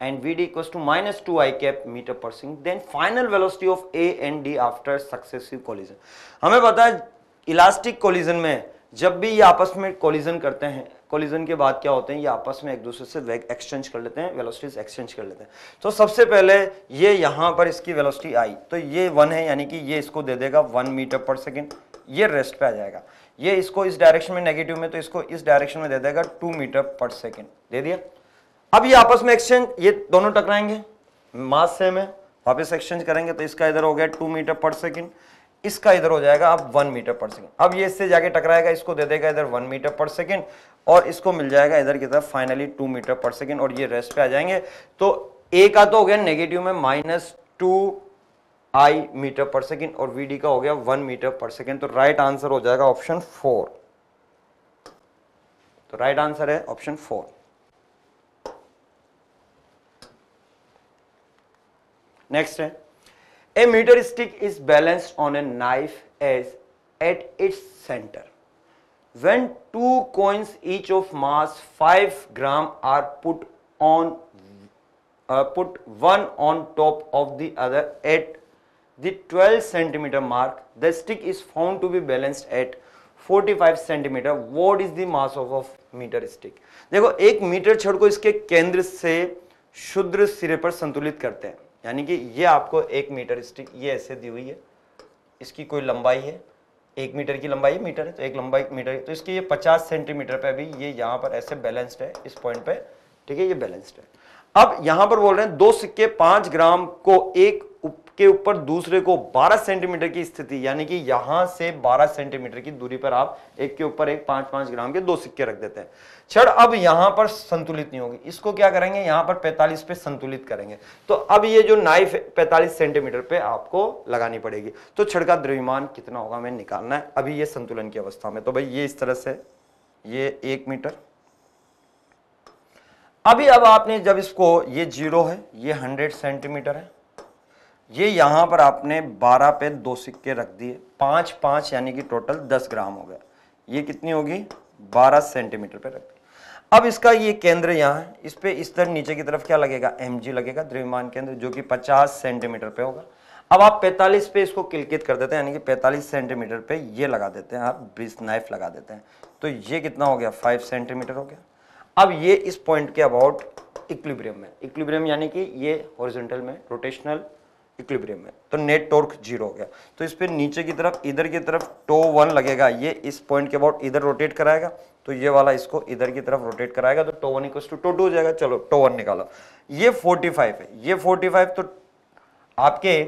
and Vd equals to minus 2 i cap meter per second then final velocity of A and D after successive collision. हमें पता है elastic collision में जब भी ये आपस में collision करते हैं कोलिजन के बाद क्या होते हैं ये आपस में एक दूसरे से वेग एक्सचेंज कर लेते हैं वेलोसिटीज एक्सचेंज कर लेते हैं तो सबसे पहले ये यहाँ पर इसकी वेलोसिटी आई तो ये वन है यानी कि ये इसको दे देगा वन मीटर पर सेकेंड ये रेस्ट पे आ जाएगा ये इसको इस डायरेक्शन में नेगेटिव में तो इसको इस डायरेक्शन में दे देगा टू मीटर पर सेकेंड दे दिया अब ये आपस में एक्सचेंज ये दोनों टकराएंगे मास सेम है वापस एक्सचेंज करेंगे तो इसका इधर हो गया टू मीटर पर सेकेंड इसका इधर हो जाएगा अब वन मीटर पर सेकेंड अब ये इससे जाके टकराएगा इसको दे देगा इधर वन मीटर पर सेकेंड और इसको मिल जाएगा इधर की तरफ finally two metre per second और ये रेस्ट पे आ जाएंगे तो ए का तो हो गया नेगेटिव में minus two I metre per second और वी डी का हो गया वन मीटर पर सेकेंड तो राइट आंसर हो जाएगा ऑप्शन फोर तो राइट आंसर है ऑप्शन फोर नेक्स्ट है a metre stick is balanced on a knife edge at its centre when two coins each of mass five gram are put on put one on top of the other at the 12 centimeter mark the stick is found to be balanced at 45 centimetre what is the mass of of metre stick देखो एक metre छड़ को इसके केंद्र से शुद्र सिरे पर संतुलित करते हैं यानी कि ये आपको एक मीटर स्टिक ये ऐसे दी हुई है इसकी कोई लंबाई है एक मीटर की लंबाई मीटर है तो एक लंबाई मीटर है तो इसके ये 50 सेंटीमीटर पे अभी ये यहाँ पर ऐसे बैलेंस्ड है इस पॉइंट पे ठीक है ये बैलेंस्ड है अब यहाँ पर बोल रहे हैं दो सिक्के पाँच ग्राम को एक के ऊपर दूसरे को 12 सेंटीमीटर की स्थिति यानी कि यहां से 12 सेंटीमीटर की दूरी पर आप एक के ऊपर एक पांच पांच ग्राम के दो सिक्के रख देते हैं छड़ अब यहां पर संतुलित नहीं होगी इसको क्या करेंगे यहां पर 45 पे संतुलित करेंगे तो अब ये जो नाइफ 45 सेंटीमीटर पे आपको लगानी पड़ेगी तो छड़ का द्रव्यमान कितना होगा हमें निकालना है अभी ये संतुलन की अवस्था में तो भाई ये इस तरह से ये एक मीटर अभी अब आपने जब इसको ये जीरो है ये हंड्रेड सेंटीमीटर है ये यहाँ पर आपने 12 पे दो सिक्के रख दिए पाँच पाँच यानी कि टोटल 10 ग्राम हो गया ये कितनी होगी 12 सेंटीमीटर पे रख अब इसका ये केंद्र यहाँ है इस पर इस तरह नीचे की तरफ क्या लगेगा एम लगेगा द्रव्यमान केंद्र जो कि 50 सेंटीमीटर पे होगा अब आप 45 पे इसको किलकित कर देते हैं यानी कि 45 सेंटीमीटर पर ये लगा देते हैं आप ब्रिज नाइफ लगा देते हैं तो ये कितना हो गया फाइव सेंटीमीटर हो गया अब ये इस पॉइंट के अबाउट इक्लिब्रियम में इक्लिब्रियम यानी कि ये हॉरिजेंटल में रोटेशनल इक्विब्रियम में तो नेट टॉर्क जीरो हो गया तो इस पर नीचे की तरफ इधर की तरफ टो वन लगेगा ये इस पॉइंट के अबाउट इधर रोटेट कराएगा तो ये वाला इसको इधर की तरफ रोटेट कराएगा तो tau one equal to tau two हो जाएगा चलो टो वन निकालो ये फोर्टी फाइव है ये फोर्टी फाइव तो आपके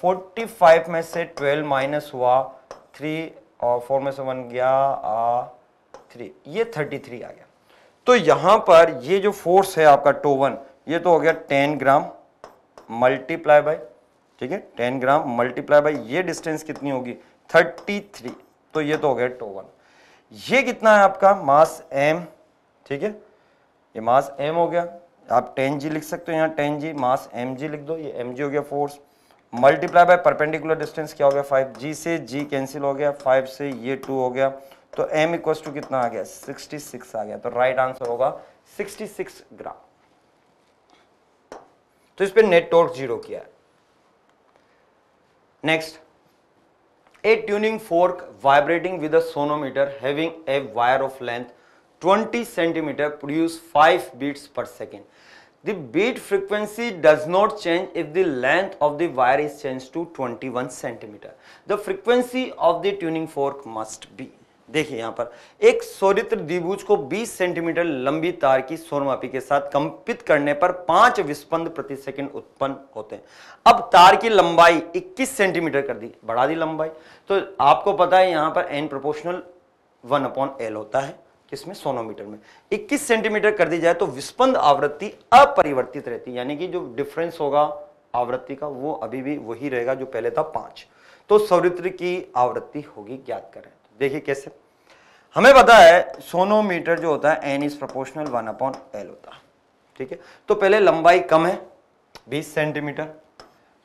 फोर्टी फाइव में से ट्वेल्व माइनस हुआ थ्री और फोर में से वन गया थ्री ये थर्टी थ्री आ गया तो यहां पर ये जो फोर्स है आपका टो वन ये तो हो गया टेन ग्राम मल्टीप्लाई बाय ठीक है टेन ग्राम मल्टीप्लाई बाय ये डिस्टेंस कितनी होगी थर्टी थ्री तो ये तो हो गया टो वन ये कितना है आपका मास एम ठीक है ये मास एम हो गया आप टेन जी लिख सकते हो यहाँ टेन जी मास एम जी लिख दो ये एम जी हो गया force multiply by perpendicular distance क्या हो गया फाइव जी से जी कैंसिल हो गया फाइव से ये टू हो गया तो एम इक्वस टू कितना आ गया सिक्सटी सिक्स आ गया तो राइट right आंसर होगा सिक्सटी सिक्स ग्राम तो इस पर नेटवर्क जीरो किया next a tuning fork vibrating with a sonometer having a wire of length 20 centimetre produce 5 beats per second the beat frequency does not change if the length of the wire is change to 21 centimetre the frequency of the tuning fork must be देखिए यहां पर एक सौरित्र द्विभुज को 20 centimetre लंबी तार की सोनमापी के साथ कंपित करने पर पांच विस्पंद प्रति सेकंड उत्पन्न होते हैं अब तार की लंबाई 21 सेंटीमीटर कर दी बढ़ा दी लंबाई तो आपको पता है यहां पर N proportional one upon L होता है किसमें सोनोमीटर में 21 सेंटीमीटर कर दी जाए तो विस्पंद आवृत्ति अपरिवर्तित रहती यानी कि जो डिफरेंस होगा आवृत्ति का वो अभी भी वही रहेगा जो पहले था पांच तो सौरित्र की आवृत्ति होगी ज्ञात करें देखिए कैसे हमें पता है सोनोमीटर जो होता है N is proportional one upon L होता है ठीक है तो पहले लंबाई कम है 20 सेंटीमीटर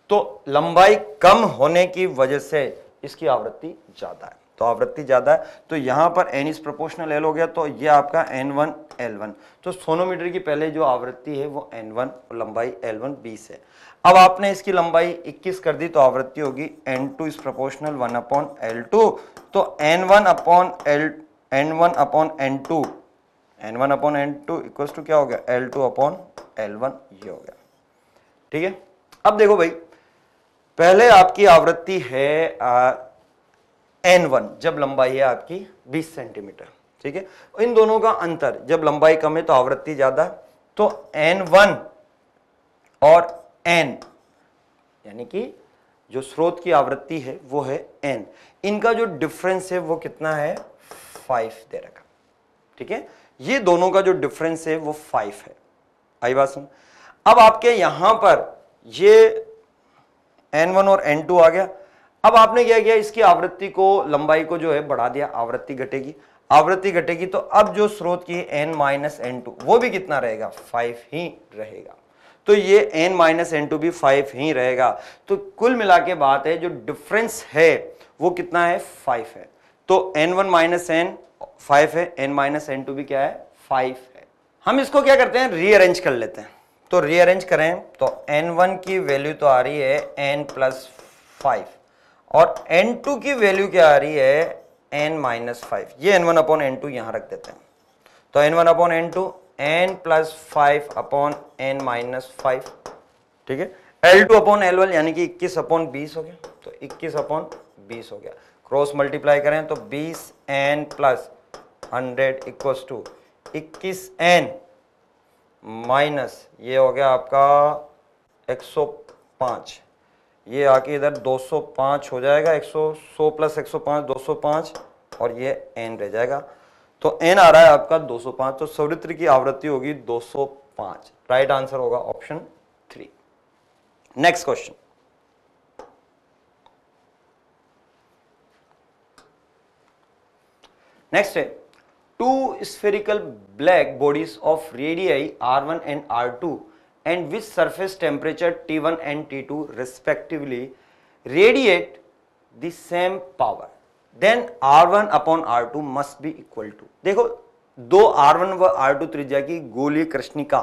तो लंबाई कम होने की वजह से इसकी आवृत्ति ज़्यादा है तो आवृत्ति ज़्यादा है तो यहां पर एन इज प्रोपोर्शनल एल हो गया तो ये आपका एन वन एल वन तो सोनोमीटर की पहले जो आवृत्ति है वो एन वन और लंबाई एल वन बीस है अब आपने इसकी लंबाई 21 कर दी तो आवृत्ति होगी N two is proportional one upon L two तो N one upon L N one upon N two N one upon N two equal to क्या हो गया L two upon L one ये हो गया ठीक है अब देखो भाई पहले आपकी आवृत्ति है एन वन जब लंबाई है आपकी 20 सेंटीमीटर ठीक है इन दोनों का अंतर जब लंबाई कम है तो आवृत्ति ज्यादा तो एन वन और एन यानी कि जो स्रोत की आवृत्ति है वो है एन इनका जो डिफरेंस है वो कितना है फाइव दे रखा ठीक है ये दोनों का जो डिफरेंस है वो फाइव है आई बात सुन अब आपके यहां पर ये एन वन और एन टू आ गया अब आपने क्या किया इसकी आवृत्ति को लंबाई को जो है बढ़ा दिया आवृत्ति घटेगी आवृत्ति घटेगी तो अब जो स्रोत की एन माइनस एन टू वो भी कितना रहेगा फाइव ही रहेगा तो ये एन माइनस एन टू भी फाइव ही रहेगा तो कुल मिला के बात है जो डिफरेंस है वो कितना है फाइव है तो N one minus N five है एन माइनस एन टू भी क्या है फाइव है हम इसको क्या करते हैं रीअरेंज कर लेते हैं तो रीअरेंज करें तो एन वन की वैल्यू तो आ रही है एन प्लस फाइव और एन टू की वैल्यू क्या आ रही है एन माइनस फाइव ये N one upon N two यहां रख देते हैं तो N one upon N two N plus five upon N minus five ठीक है L two upon L one यानी कि इक्कीस अपॉन बीस हो गया तो इक्कीस अपॉन बीस हो गया क्रॉस मल्टीप्लाई करें तो बीस N plus hundred equals to इक्कीस एन माइनस ये हो गया आपका एक सौ पाँच ये आके इधर 205 हो जाएगा 100 100 प्लस 105 205 और ये एन रह जाएगा तो एन आ रहा है आपका 205 तो सवृत्र की आवृत्ति होगी 205 राइट आंसर होगा option three next question next है two spherical black bodies of radii R one and R two and with surface temperature T one and T two respectively radiate power then R one upon R two must be equal to देखो दो R one व R two त्रिज्या की गोली कृष्णिका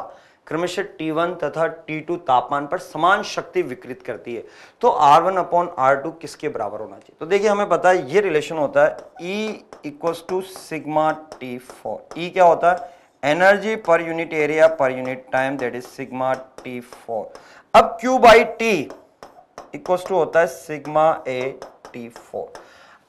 क्रमशः T one तथा T two तापमान पर समान शक्ति विकृत करती है तो R one upon R two किसके बराबर होना चाहिए तो देखिए हमें पता है ये रिलेशन होता है E equals to sigma T four E क्या होता है energy per unit area per unit time that is sigma T four अब Q by T equal to होता है सिग्मा ए टी फोर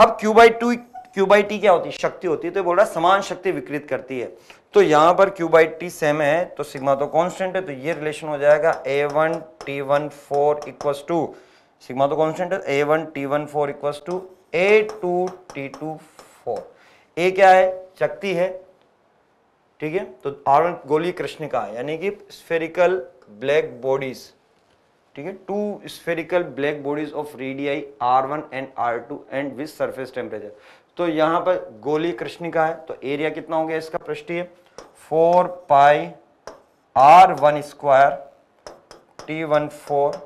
अब Q by two Q by T क्या होती है शक्ति होती है तो बोल रहा है समान शक्ति विकृत करती है तो यहां पर क्यू बाई टी सेम है तो सिग्मा तो कॉन्स्टेंट है तो ये रिलेशन हो जाएगा A one T one four equals to sigma तो कॉन्स्टेंट है ए one T one four equals to A two T two four A क्या है शक्ति है ठीक है तो आर गोली कृष्ण का यानी कि स्फेरिकल ब्लैक बॉडीज ठीक है two spherical black bodies of radii R one and R two and with surface temperature तो यहां पर गोली कृष्णिका है तो एरिया कितना हो गया इसका पृष्ठीय four pi are one square T one four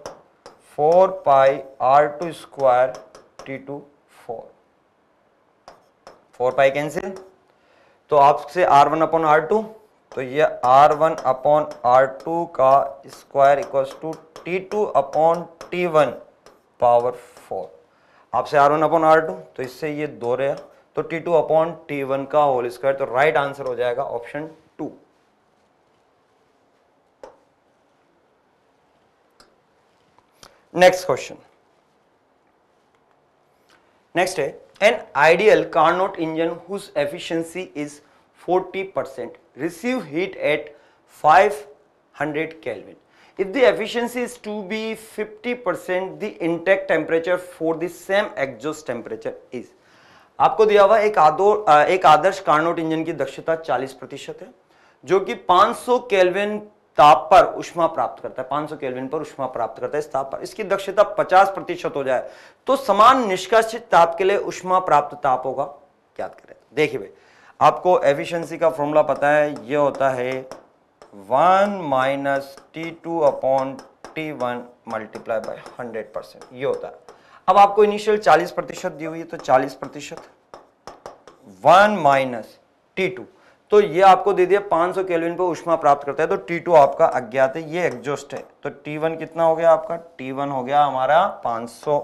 four pi are two square T two four four pi cancel तो आपसे R one upon R two तो ये R one upon R two का square equal to T two upon T one power आपसे R one upon R two तो इससे ये दो रहा तो T two upon T one का होल स्क्वायर तो राइट आंसर हो जाएगा option two next question next है an ideal Carnot engine whose efficiency is 40 percent receive heat at 500 kelvin if the efficiency is to be 50% the intake temperature for the same exhaust temperature is आपको दिया हुआ एक आदो एक आदर्श Carnot engine की दक्षता 40 प्रतिशत है जो कि 500 केल्विन ताप पर उष्मा प्राप्त करता है 500 केल्विन पर उष्मा प्राप्त करता है इस ताप पर इसकी दक्षता 50 प्रतिशत हो जाए तो समान निष्कासित ताप के लिए उष्मा प्राप्त ताप होगा क्या करें देखिए भाई आपको एफिशिएंसी का फॉर्मूला पता है यह होता है one minus T two upon T one multiply by hundred percent ये होता है अब आपको इनिशियल चालीस प्रतिशत दी हुई है तो चालीस प्रतिशत वन माइनस टी टू तो ये आपको दे दिया 500 सौ केल्विन पर उष्मा प्राप्त करता है तो T2 आपका अज्ञात है ये एग्जॉस्ट है तो T1 कितना हो गया आपका T1 हो गया हमारा 500 सौ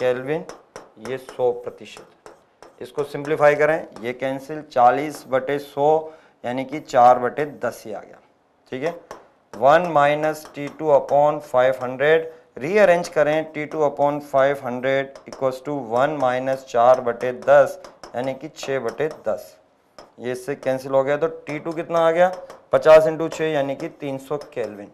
केल्विन ये 100 प्रतिशत इसको सिंप्लीफाई करें ये कैंसिल 40 बटे सौ यानी कि चार बटे दस ही आ गया ठीक है one minus T two upon five hundred rearrange करें T two upon five hundred equals to one minus चार बटे दस यानी कि छः बटे दस ये इससे कैंसिल हो गया तो टी टू कितना आ गया पचास इंटू छः यानी कि तीन सौ केलविन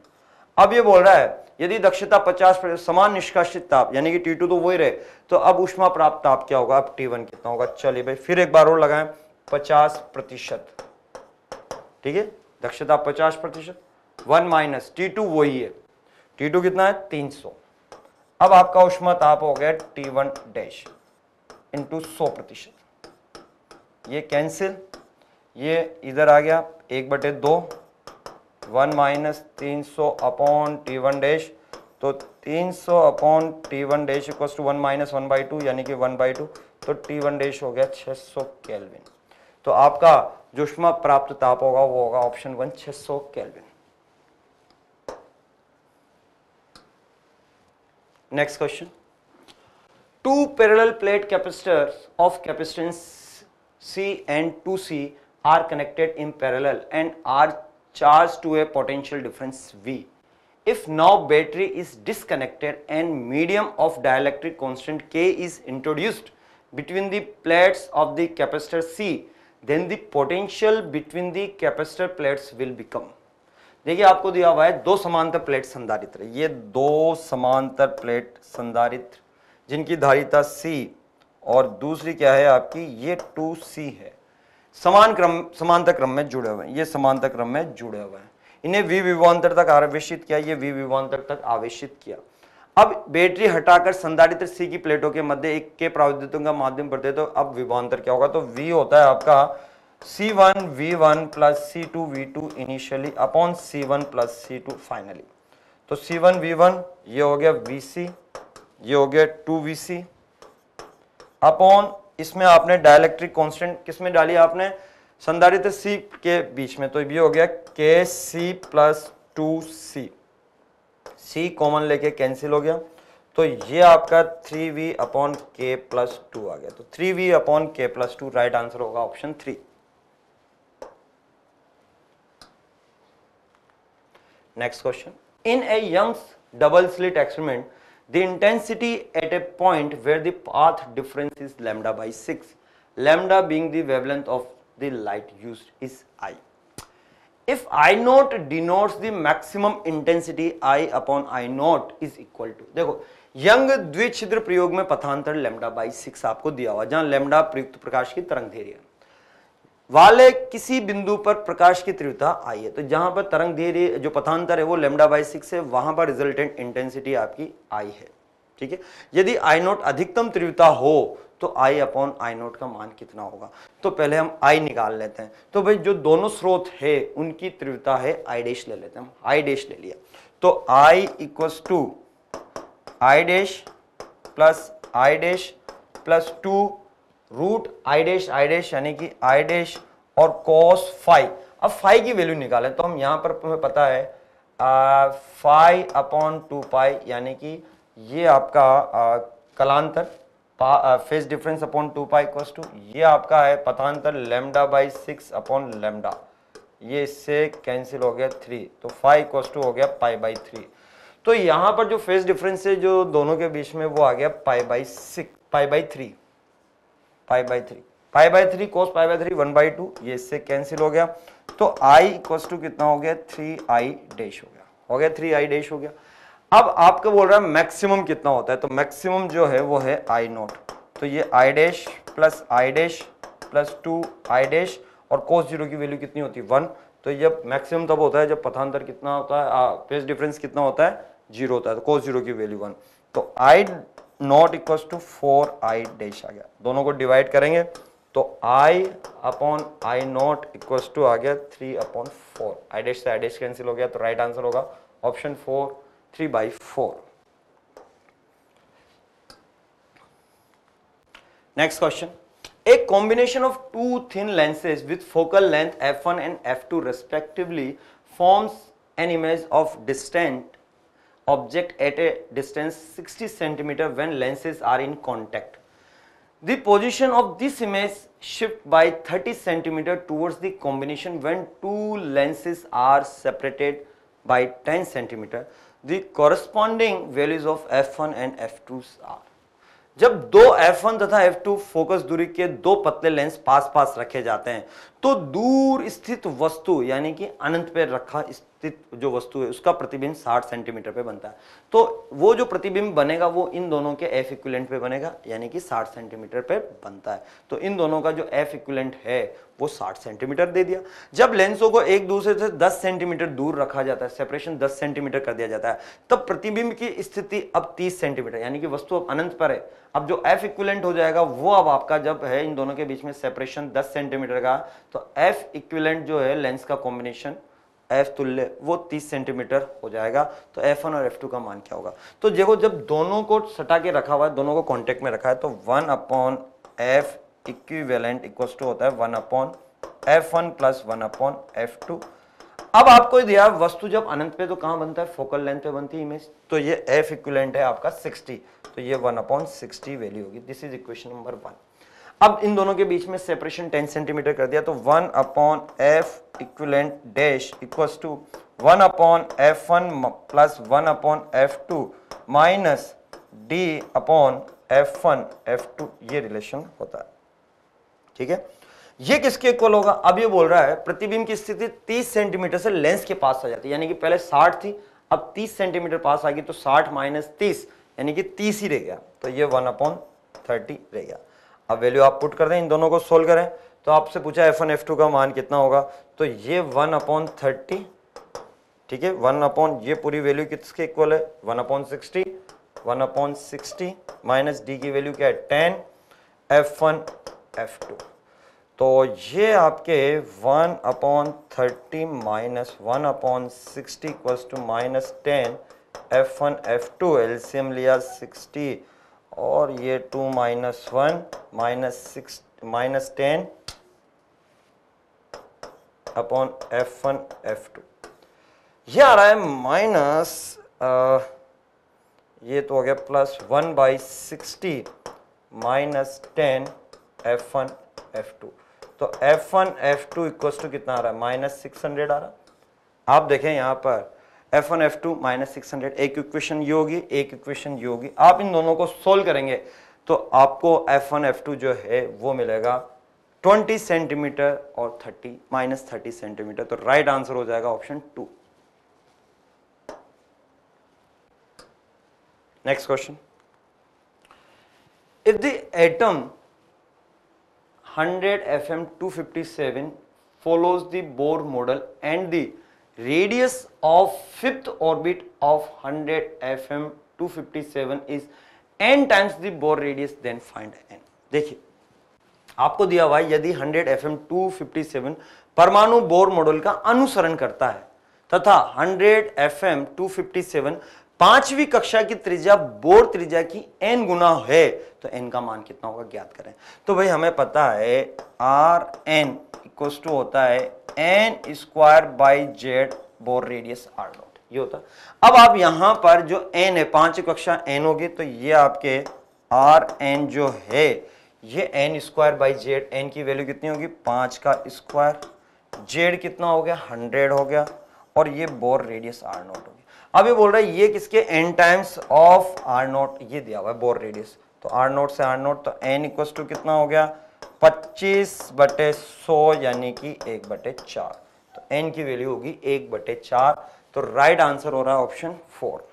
अब ये बोल रहा है यदि दक्षता पचास समान निष्कासित ताप यानी कि टी टू तो वही रहे तो अब उष्मा प्राप्त ताप क्या होगा अब टी वन कितना होगा चलिए भाई फिर एक बार और लगाएं पचास प्रतिशत ठीक है दक्षता 50 प्रतिशत वन माइनस टी टू वही है टी टू कितना है 300 अब आपका उष्मा ताप हो गया टी वन डैश इंटू सौ प्रतिशत ये कैंसिल ये इधर आ गया एक बटे दो वन माइनस तीन सौ अपॉन टी वन डैश तो 300 upon T one dash equal to one minus one by two यानी कि वन बाई टू तो टी वन डैश हो गया 600 केल्विन तो आपका जुष्मा प्राप्त ताप होगा वो होगा ऑप्शन वन 600 सौ kelvin next question two parallel plate capacitor of capacitance C and two C are connected in parallel and are charge to a potential difference V if now battery is disconnected and medium of dielectric constant K is introduced between the plates of the capacitor C then the potential between the capacitor plates will become देखिए आपको दिया हुआ है दो समांतर plate संधारित्र ये दो समांतर प्लेट संधारित्र जिनकी धारिता C और दूसरी क्या है आपकी ये 2C है समान क्रम समांतर क्रम में जुड़े हुए हैं ये समांतर क्रम में जुड़े हुए हैं इन्हें विविवांतर तक आवेशित किया ये वी तक आवेशित किया अब बैटरी हटाकर संधारित्र सी की प्लेटों के मध्य एक के प्रावधित का माध्यम पड़ते तो अब विभांतर क्या होगा तो वी होता है आपका C one we one plus C two we two initially upon C one plus C two finally तो सी वन वी वन ये हो गया वी सी ये हो गया टू वी सी अपॉन इसमें आपने डायलैक्ट्रिक कॉन्स्टेंट किसमें डाली आपने संधारित्र सी के बीच में तो ये हो गया K C plus two C C common लेके कैंसिल हो गया तो ये आपका three we upon K plus two आ गया तो three we upon K plus two right answer होगा option three next question in a Young's double slit experiment the intensity at a point where the path difference is lambda by six lambda being the wavelength of the light used is I if I not denotes the maximum intensity I upon I not is equal to देखो Young द्विछिद्र प्रयोग में पथांतर lambda by six आपको दिया हुआ जहां lambda प्रयुक्त प्रकाश की तरंग धैर्य वाले किसी बिंदु पर प्रकाश की तीव्रता आई है तो जहां पर तरंग धैर्य जो पथांतर है वो लेमडा बाई सिक्स है वहां पर रिजल्टेंट इंटेंसिटी आपकी आई है ठीक है यदि आई नोट अधिकतम तीव्रता हो तो आई अपॉन आई नोट का मान कितना होगा तो पहले हम आई निकाल लेते हैं तो भाई जो दोनों स्रोत है उनकी तीव्रता है आई डैश ले लेते हैं आई डैश ले लिया तो I equals to I dash plus I dash plus two root I dash I dash यानी कि आई डैश और कॉस फाइव अब फाइव की वैल्यू निकाले तो हम यहां पर हमें पता है फाइव अपॉन टू पाई यानी कि ये आपका आ, कलांतर phase difference upon two pi equals to ये आपका है पथांतर lambda by six upon lambda ये इससे कैंसिल हो गया थ्री तो फाइव इक्वस टू हो गया पाई बाई थ्री तो यहां पर जो फेज डिफरेंस है जो दोनों के बीच में वो आ गया pi by six pi by three pi by three pi by three cos pi by three one by two ये इससे कैंसिल हो गया तो आई इक्वस टू कितना हो गया थ्री आई डैश हो गया हो गया थ्री आई डैश हो गया अब आपको बोल रहा है मैक्सिमम कितना होता है तो मैक्सिमम जो है वो है आई नोट तो ये I dash plus I dash plus two I dash और कोस जीरो की वैल्यू कितनी होती है वन तो ये मैक्सिमम तब होता है जब पथांतर कितना होता है पेज डिफरेंस कितना होता है जीरो होता है तो कोस जीरो की वैल्यू वन तो I naught equal to four I dash आ गया दोनों को डिवाइड करेंगे तो I upon I naught equal to आ गया three upon four I dash से आई डैश कैंसिल हो गया तो राइट आंसर होगा option four 3 by 4. Next question. A combination of two thin lenses with focal length f1 and f2 respectively forms an image of distant object at a distance 60 centimeter when lenses are in contact. The position of this image shift by 30 centimeter towards the combination when two lenses are separated by 10 centimeter. the corresponding values of f1 and f2 are. जब दो F1 तथा F2 focus दूरी के दो पतले lens पास पास रखे जाते हैं तो दूर स्थित वस्तु यानी कि अनंत पर रखा स्थित जो वस्तु है उसका प्रतिबिंब 60 सेंटीमीटर पे बनता है तो वो जो प्रतिबिंब बनेगा वो इन दोनों के एफ इक्विलेंट पे बनेगा यानी कि 60 सेंटीमीटर पे बनता है तो इन दोनों का जो एफ इक्विलेंट है वो 60 सेंटीमीटर दे दिया जब लेंसों को एक दूसरे से दस सेंटीमीटर दूर रखा जाता है सेपरेशन दस सेंटीमीटर कर दिया जाता है तब प्रतिबिंब की स्थिति अब तीस सेंटीमीटर यानी कि वस्तु अब अनंत पर है अब जो एफ इक्विलेंट हो जाएगा वो अब आपका जब है इन दोनों के बीच में सेपरेशन दस सेंटीमीटर का तो एफ इक्विलेंट जो है लेंस का कॉम्बिनेशन एफ तुल्य वो 30 सेंटीमीटर हो जाएगा तो एफ वन और एफ टू का मान क्या होगा तो देखो जब दोनों को सटा के रखा हुआ है दोनों को कॉन्टेक्ट में रखा है तो वन अपॉन एफ इक्विवेलेंट इक्व टू होता है one upon F one plus one upon F two अब आपको दिया वस्तु जब अनंत पे तो कहां बनता है फोकल लेंथ पे बनती है इमेज तो ये एफ इक्विलेंट है आपका 60 तो ये वन अपॉन सिक्सटी वैल्यू होगी this is equation number one अब इन दोनों के बीच में सेपरेशन 10 सेंटीमीटर कर दिया तो one upon F equivalent dash equals to one upon F one plus one upon F two minus D upon F one F two ये रिलेशन होता है ठीक है ये किसके इक्वल होगा अब ये बोल रहा है प्रतिबिंब की स्थिति 30 सेंटीमीटर से लेंस के पास आ जाती है यानी कि पहले 60 थी अब 30 सेंटीमीटर पास आ गई तो 60 माइनस तीस यानी कि 30 ही रह गया तो ये 1 अपॉन थर्टी रह गया अब वैल्यू आप पुट कर दें इन दोनों को सोल्व करें तो आपसे पूछा एफ वन एफ टू का मान कितना होगा तो ये वन अपॉन थर्टी ठीक है वन अपॉन ये पूरी वैल्यू किसके इक्वल है one upon sixty one upon sixty minus D की वैल्यू क्या है ten F one F two तो ये आपके one upon thirty minus one upon sixty equal to minus ten F one F two LCM लिया sixty और ये two minus one minus six minus ten upon F one F two ये आ रहा है माइनस ये तो हो गया plus one by sixty minus ten F one F two तो F one F two equals to कितना आ रहा है माइनस सिक्स हंड्रेड आ रहा है आप देखें यहां पर F one F two minus six hundred एक इक्वेशन ये होगी एक इक्वेशन ये होगी आप इन दोनों को सोल्व करेंगे तो आपको एफ वन एफ टू जो है वो मिलेगा ट्वेंटी सेंटीमीटर और थर्टी माइनस थर्टी सेंटीमीटर तो राइट आंसर हो जाएगा option two next question if F M 100 fm 257 follows the bohr model and the radius of fifth orbit of hundred F M two fifty seven is N times the Bohr radius then find N देखिए आपको दिया हुआ यदि 100 F M two fifty seven परमाणु Bohr model का अनुसरण करता है तथा hundred F M two fifty seven पांचवी कक्षा की त्रिज्या बोर त्रिज्या की एन गुना है तो एन का मान कितना होगा ज्ञात करें तो भाई हमें पता है आर एन इक्वस टू होता है N square by Z Bohr radius R naught ये होता है अब आप यहां पर जो एन है पांच कक्षा एन होगी तो ये आपके आर एन जो है ये N square by Z N की वैल्यू कितनी होगी पांच का स्क्वायर जेड कितना हो गया हंड्रेड हो गया और ये बोर रेडियस आर नॉट हो गया अब ये बोल रहा है ये किसके N times of R naught ये दिया हुआ है बोर रेडियस तो आर नॉट से आर नॉट तो एन इक्वस टू कितना हो गया पच्चीस बटे सौ यानी कि एक बटे चार तो एन की वैल्यू होगी एक बटे चार तो राइट आंसर हो रहा है option four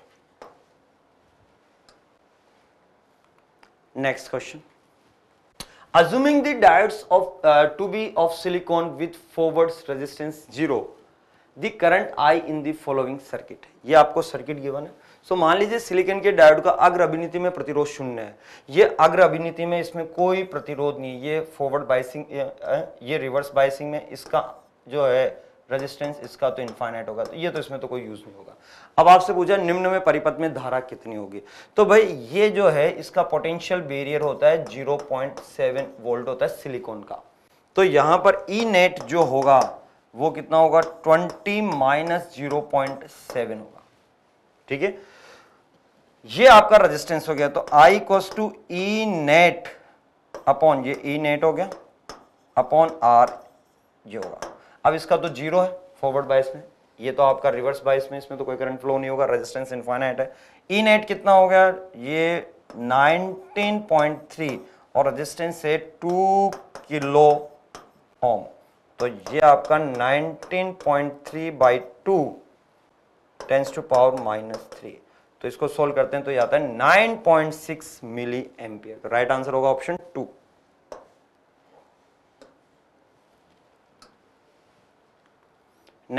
next question assuming the diodes of uh, to be of silicon with forward resistance zero, the current I in the following circuit ये आपको सर्किट गिवन है सो so, मान लीजिए सिलिकॉन के डायोड का अग्र अभिनीति में प्रतिरोध शून्य है ये अग्र अभिनीति में इसमें कोई प्रतिरोध नहीं ये फॉरवर्ड बाइसिंग ये रिवर्स बाइसिंग में इसका जो है रेजिस्टेंस इसका तो इनफाइनाइट होगा तो ये तो इसमें तो कोई यूज नहीं होगा अब आपसे पूछा निम्न में परिपथ में धारा कितनी होगी तो भाई ये जो है इसका पोटेंशियल बेरियर होता है 0.7 वोल्ट होता है सिलिकॉन का तो यहां पर ई e नेट जो होगा वो कितना होगा 20 माइनस जीरो पॉइंट सेवन होगा ठीक है ये आपका रेजिस्टेंस हो गया तो I equals to E net upon ये ई e नेट हो गया अपॉन R ये होगा अब इसका तो जीरो है फॉरवर्ड बाइस में ये तो आपका रिवर्स बाइस में इसमें तो कोई करंट फ्लो नहीं होगा रेजिस्टेंस इनफाइनाइट है ई e नेट कितना हो गया ये 19.3 और रेजिस्टेंस है 2 किलो ओम तो ये आपका 19.3 by two tens to power minus three तो इसको सोल्व करते हैं तो आता है 9.6 मिली एम्पियर तो राइट आंसर होगा option two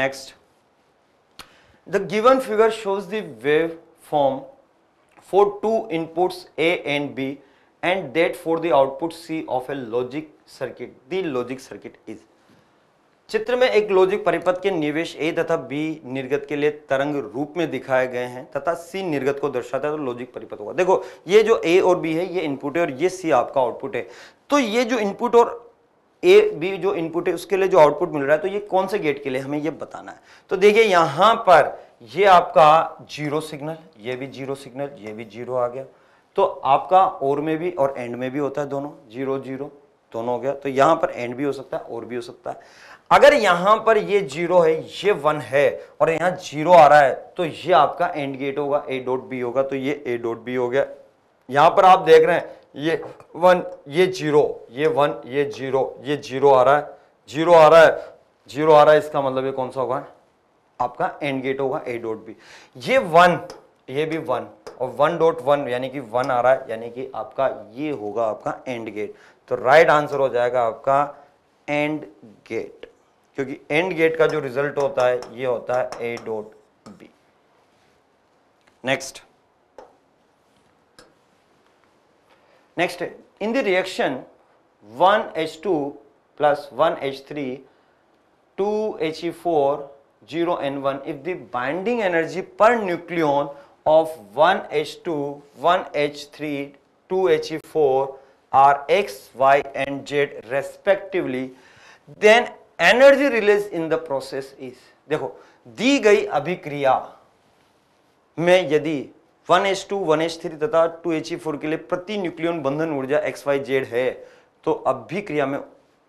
next the given figure shows the wave form for two inputs A and B and that for the output C of a logic circuit the logic circuit is चित्र में एक logic परिपथ के निवेश ए तथा B निर्गत के लिए तरंग रूप में दिखाए गए हैं तथा सी निर्गत को दर्शाता है तो लॉजिक परिपथ होगा देखो ये जो ए और बी है ये इनपुट है और ये सी आपका आउटपुट है तो ये जो इनपुट और ए बी जो इनपुट है उसके लिए जो आउटपुट मिल रहा है तो ये कौन से गेट के लिए हमें ये बताना है तो देखिए यहां पर ये आपका जीरो सिग्नल ये भी जीरो सिग्नल ये भी जीरो आ गया तो आपका और में भी और एंड में भी होता है दोनों जीरो जीरो दोनों हो गया तो यहां पर एंड भी हो सकता है और भी हो सकता है अगर यहां पर ये जीरो है ये वन है और यहां जीरो आ रहा है तो ये आपका एंड गेट होगा ए डॉट बी होगा तो ये ए डॉट बी हो गया यहां पर आप देख रहे हैं ये वन ये जीरो ये वन ये जीरो ये जीरो आ रहा है जीरो आ रहा है जीरो आ रहा है इसका मतलब ये कौन सा होगा आपका एंड गेट होगा ए डॉट बी ये वन ये भी वन और वन डॉट वन यानी कि वन आ रहा है यानी कि आपका ये होगा आपका एंड गेट तो राइट आंसर हो जाएगा आपका एंड गेट क्योंकि एंड गेट का जो रिजल्ट होता है ये होता है A dot B next next in the reaction one H two plus one H three two H E four zero N one if the binding energy per nucleon of one H two one H three two H E four are X Y and Z respectively then energy release in the process is देखो दी गई अभिक्रिया में यदि 1s2, 1s3 तथा 2He4 के लिए प्रति न्यूक्लियन बंधन ऊर्जा एक्स वाई जेड है तो अभिक्रिया में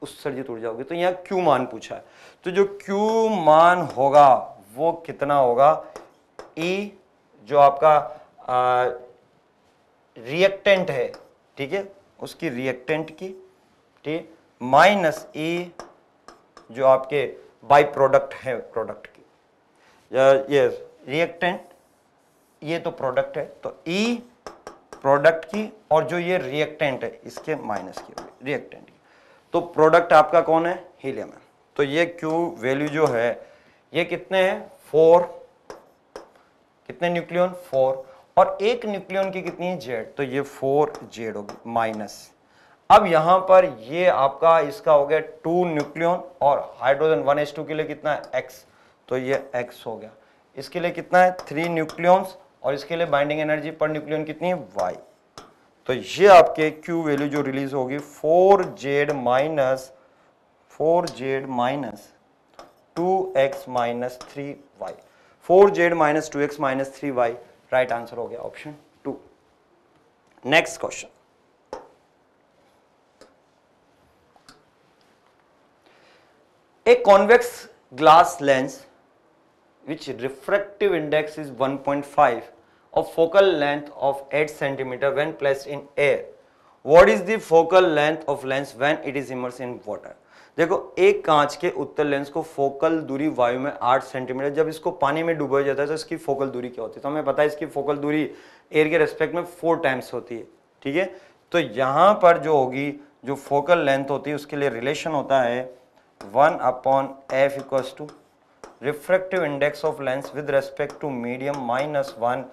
उत्सर्जित ऊर्जा होगी तो यहाँ क्यू मान पूछा है तो जो क्यू मान होगा वो कितना होगा ई e, जो आपका आ, रिएक्टेंट है ठीक है उसकी रिएक्टेंट की ठीक माइनस ई e जो आपके बाई प्रोडक्ट हैं प्रोडक्ट की ये रिएक्टेंट ये तो प्रोडक्ट है तो ई e प्रोडक्ट की और जो ये रिएक्टेंट है इसके माइनस की रिएक्टेंट की तो प्रोडक्ट आपका कौन है हीलियम है तो ये क्यू वैल्यू जो है ये कितने हैं फोर कितने न्यूक्लियन फोर और एक न्यूक्लियन की कितनी है जेड तो ये फोर जेड होगी माइनस अब यहां पर ये आपका इसका हो गया टू न्यूक्लियन और हाइड्रोजन वन एच टू के लिए कितना है एक्स तो ये एक्स हो गया इसके लिए कितना है थ्री न्यूक्लियंस और इसके लिए बाइंडिंग एनर्जी पर न्यूक्लियन कितनी है वाई तो ये आपके क्यू वैल्यू जो रिलीज होगी four Z minus four Z minus two X minus three Y four Z minus two X minus three Y right answer हो गया option two next question a convex glass lens which refractive index is 1.5 of focal length of 8 cm when placed in air what is the focal length of lens when it is immersed in water देखो एक कांच के उत्तर lens को focal दूरी वायु में आठ centimetre जब इसको पानी में डूबा जाता है तो इसकी फोकल दूरी क्या होती है तो हमें पता है इसकी फोकल दूरी एयर के रेस्पेक्ट में फोर टाइम्स होती है ठीक है तो यहाँ पर जो होगी जो फोकल लेंथ होती है उसके लिए रिलेशन होता है one upon F equals to refractive index of lens with respect to medium minus one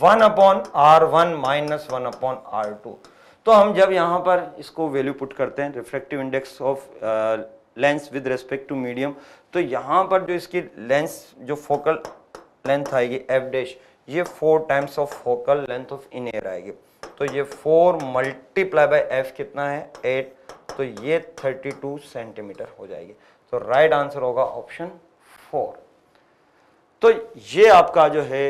one upon R one minus one upon R two तो हम जब यहाँ पर इसको वैल्यू पुट करते हैं refractive index of lens with respect to medium तो यहाँ पर जो इसकी लेंस जो फोकल लेंथ आएगी एफ डैश ये four times of focal length of in air आएगी तो ये फोर मल्टीप्लाई बाई एफ कितना है एट तो ये 32 सेंटीमीटर हो जाएगी तो राइट आंसर होगा ऑप्शन फोर तो ये आपका जो है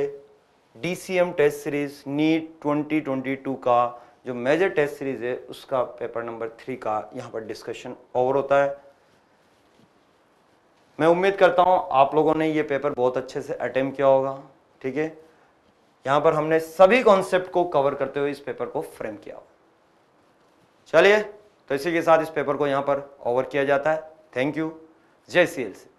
डीसीएम टेस्ट सीरीज नीट 2022 का जो मेजर टेस्ट सीरीज है उसका पेपर नंबर थ्री का यहाँ पर डिस्कशन ओवर होता है मैं उम्मीद करता हूँ आप लोगों ने ये पेपर बहुत अच्छे से अटेम्प किया होगा ठीक है यहाँ पर हमने सभी कॉन्सेप्ट को कवर करते हुए इस पेपर को फ्रेम किया चलिए तो इसी के साथ इस पेपर को यहाँ पर ओवर किया जाता है थैंक यू जय सी एल सी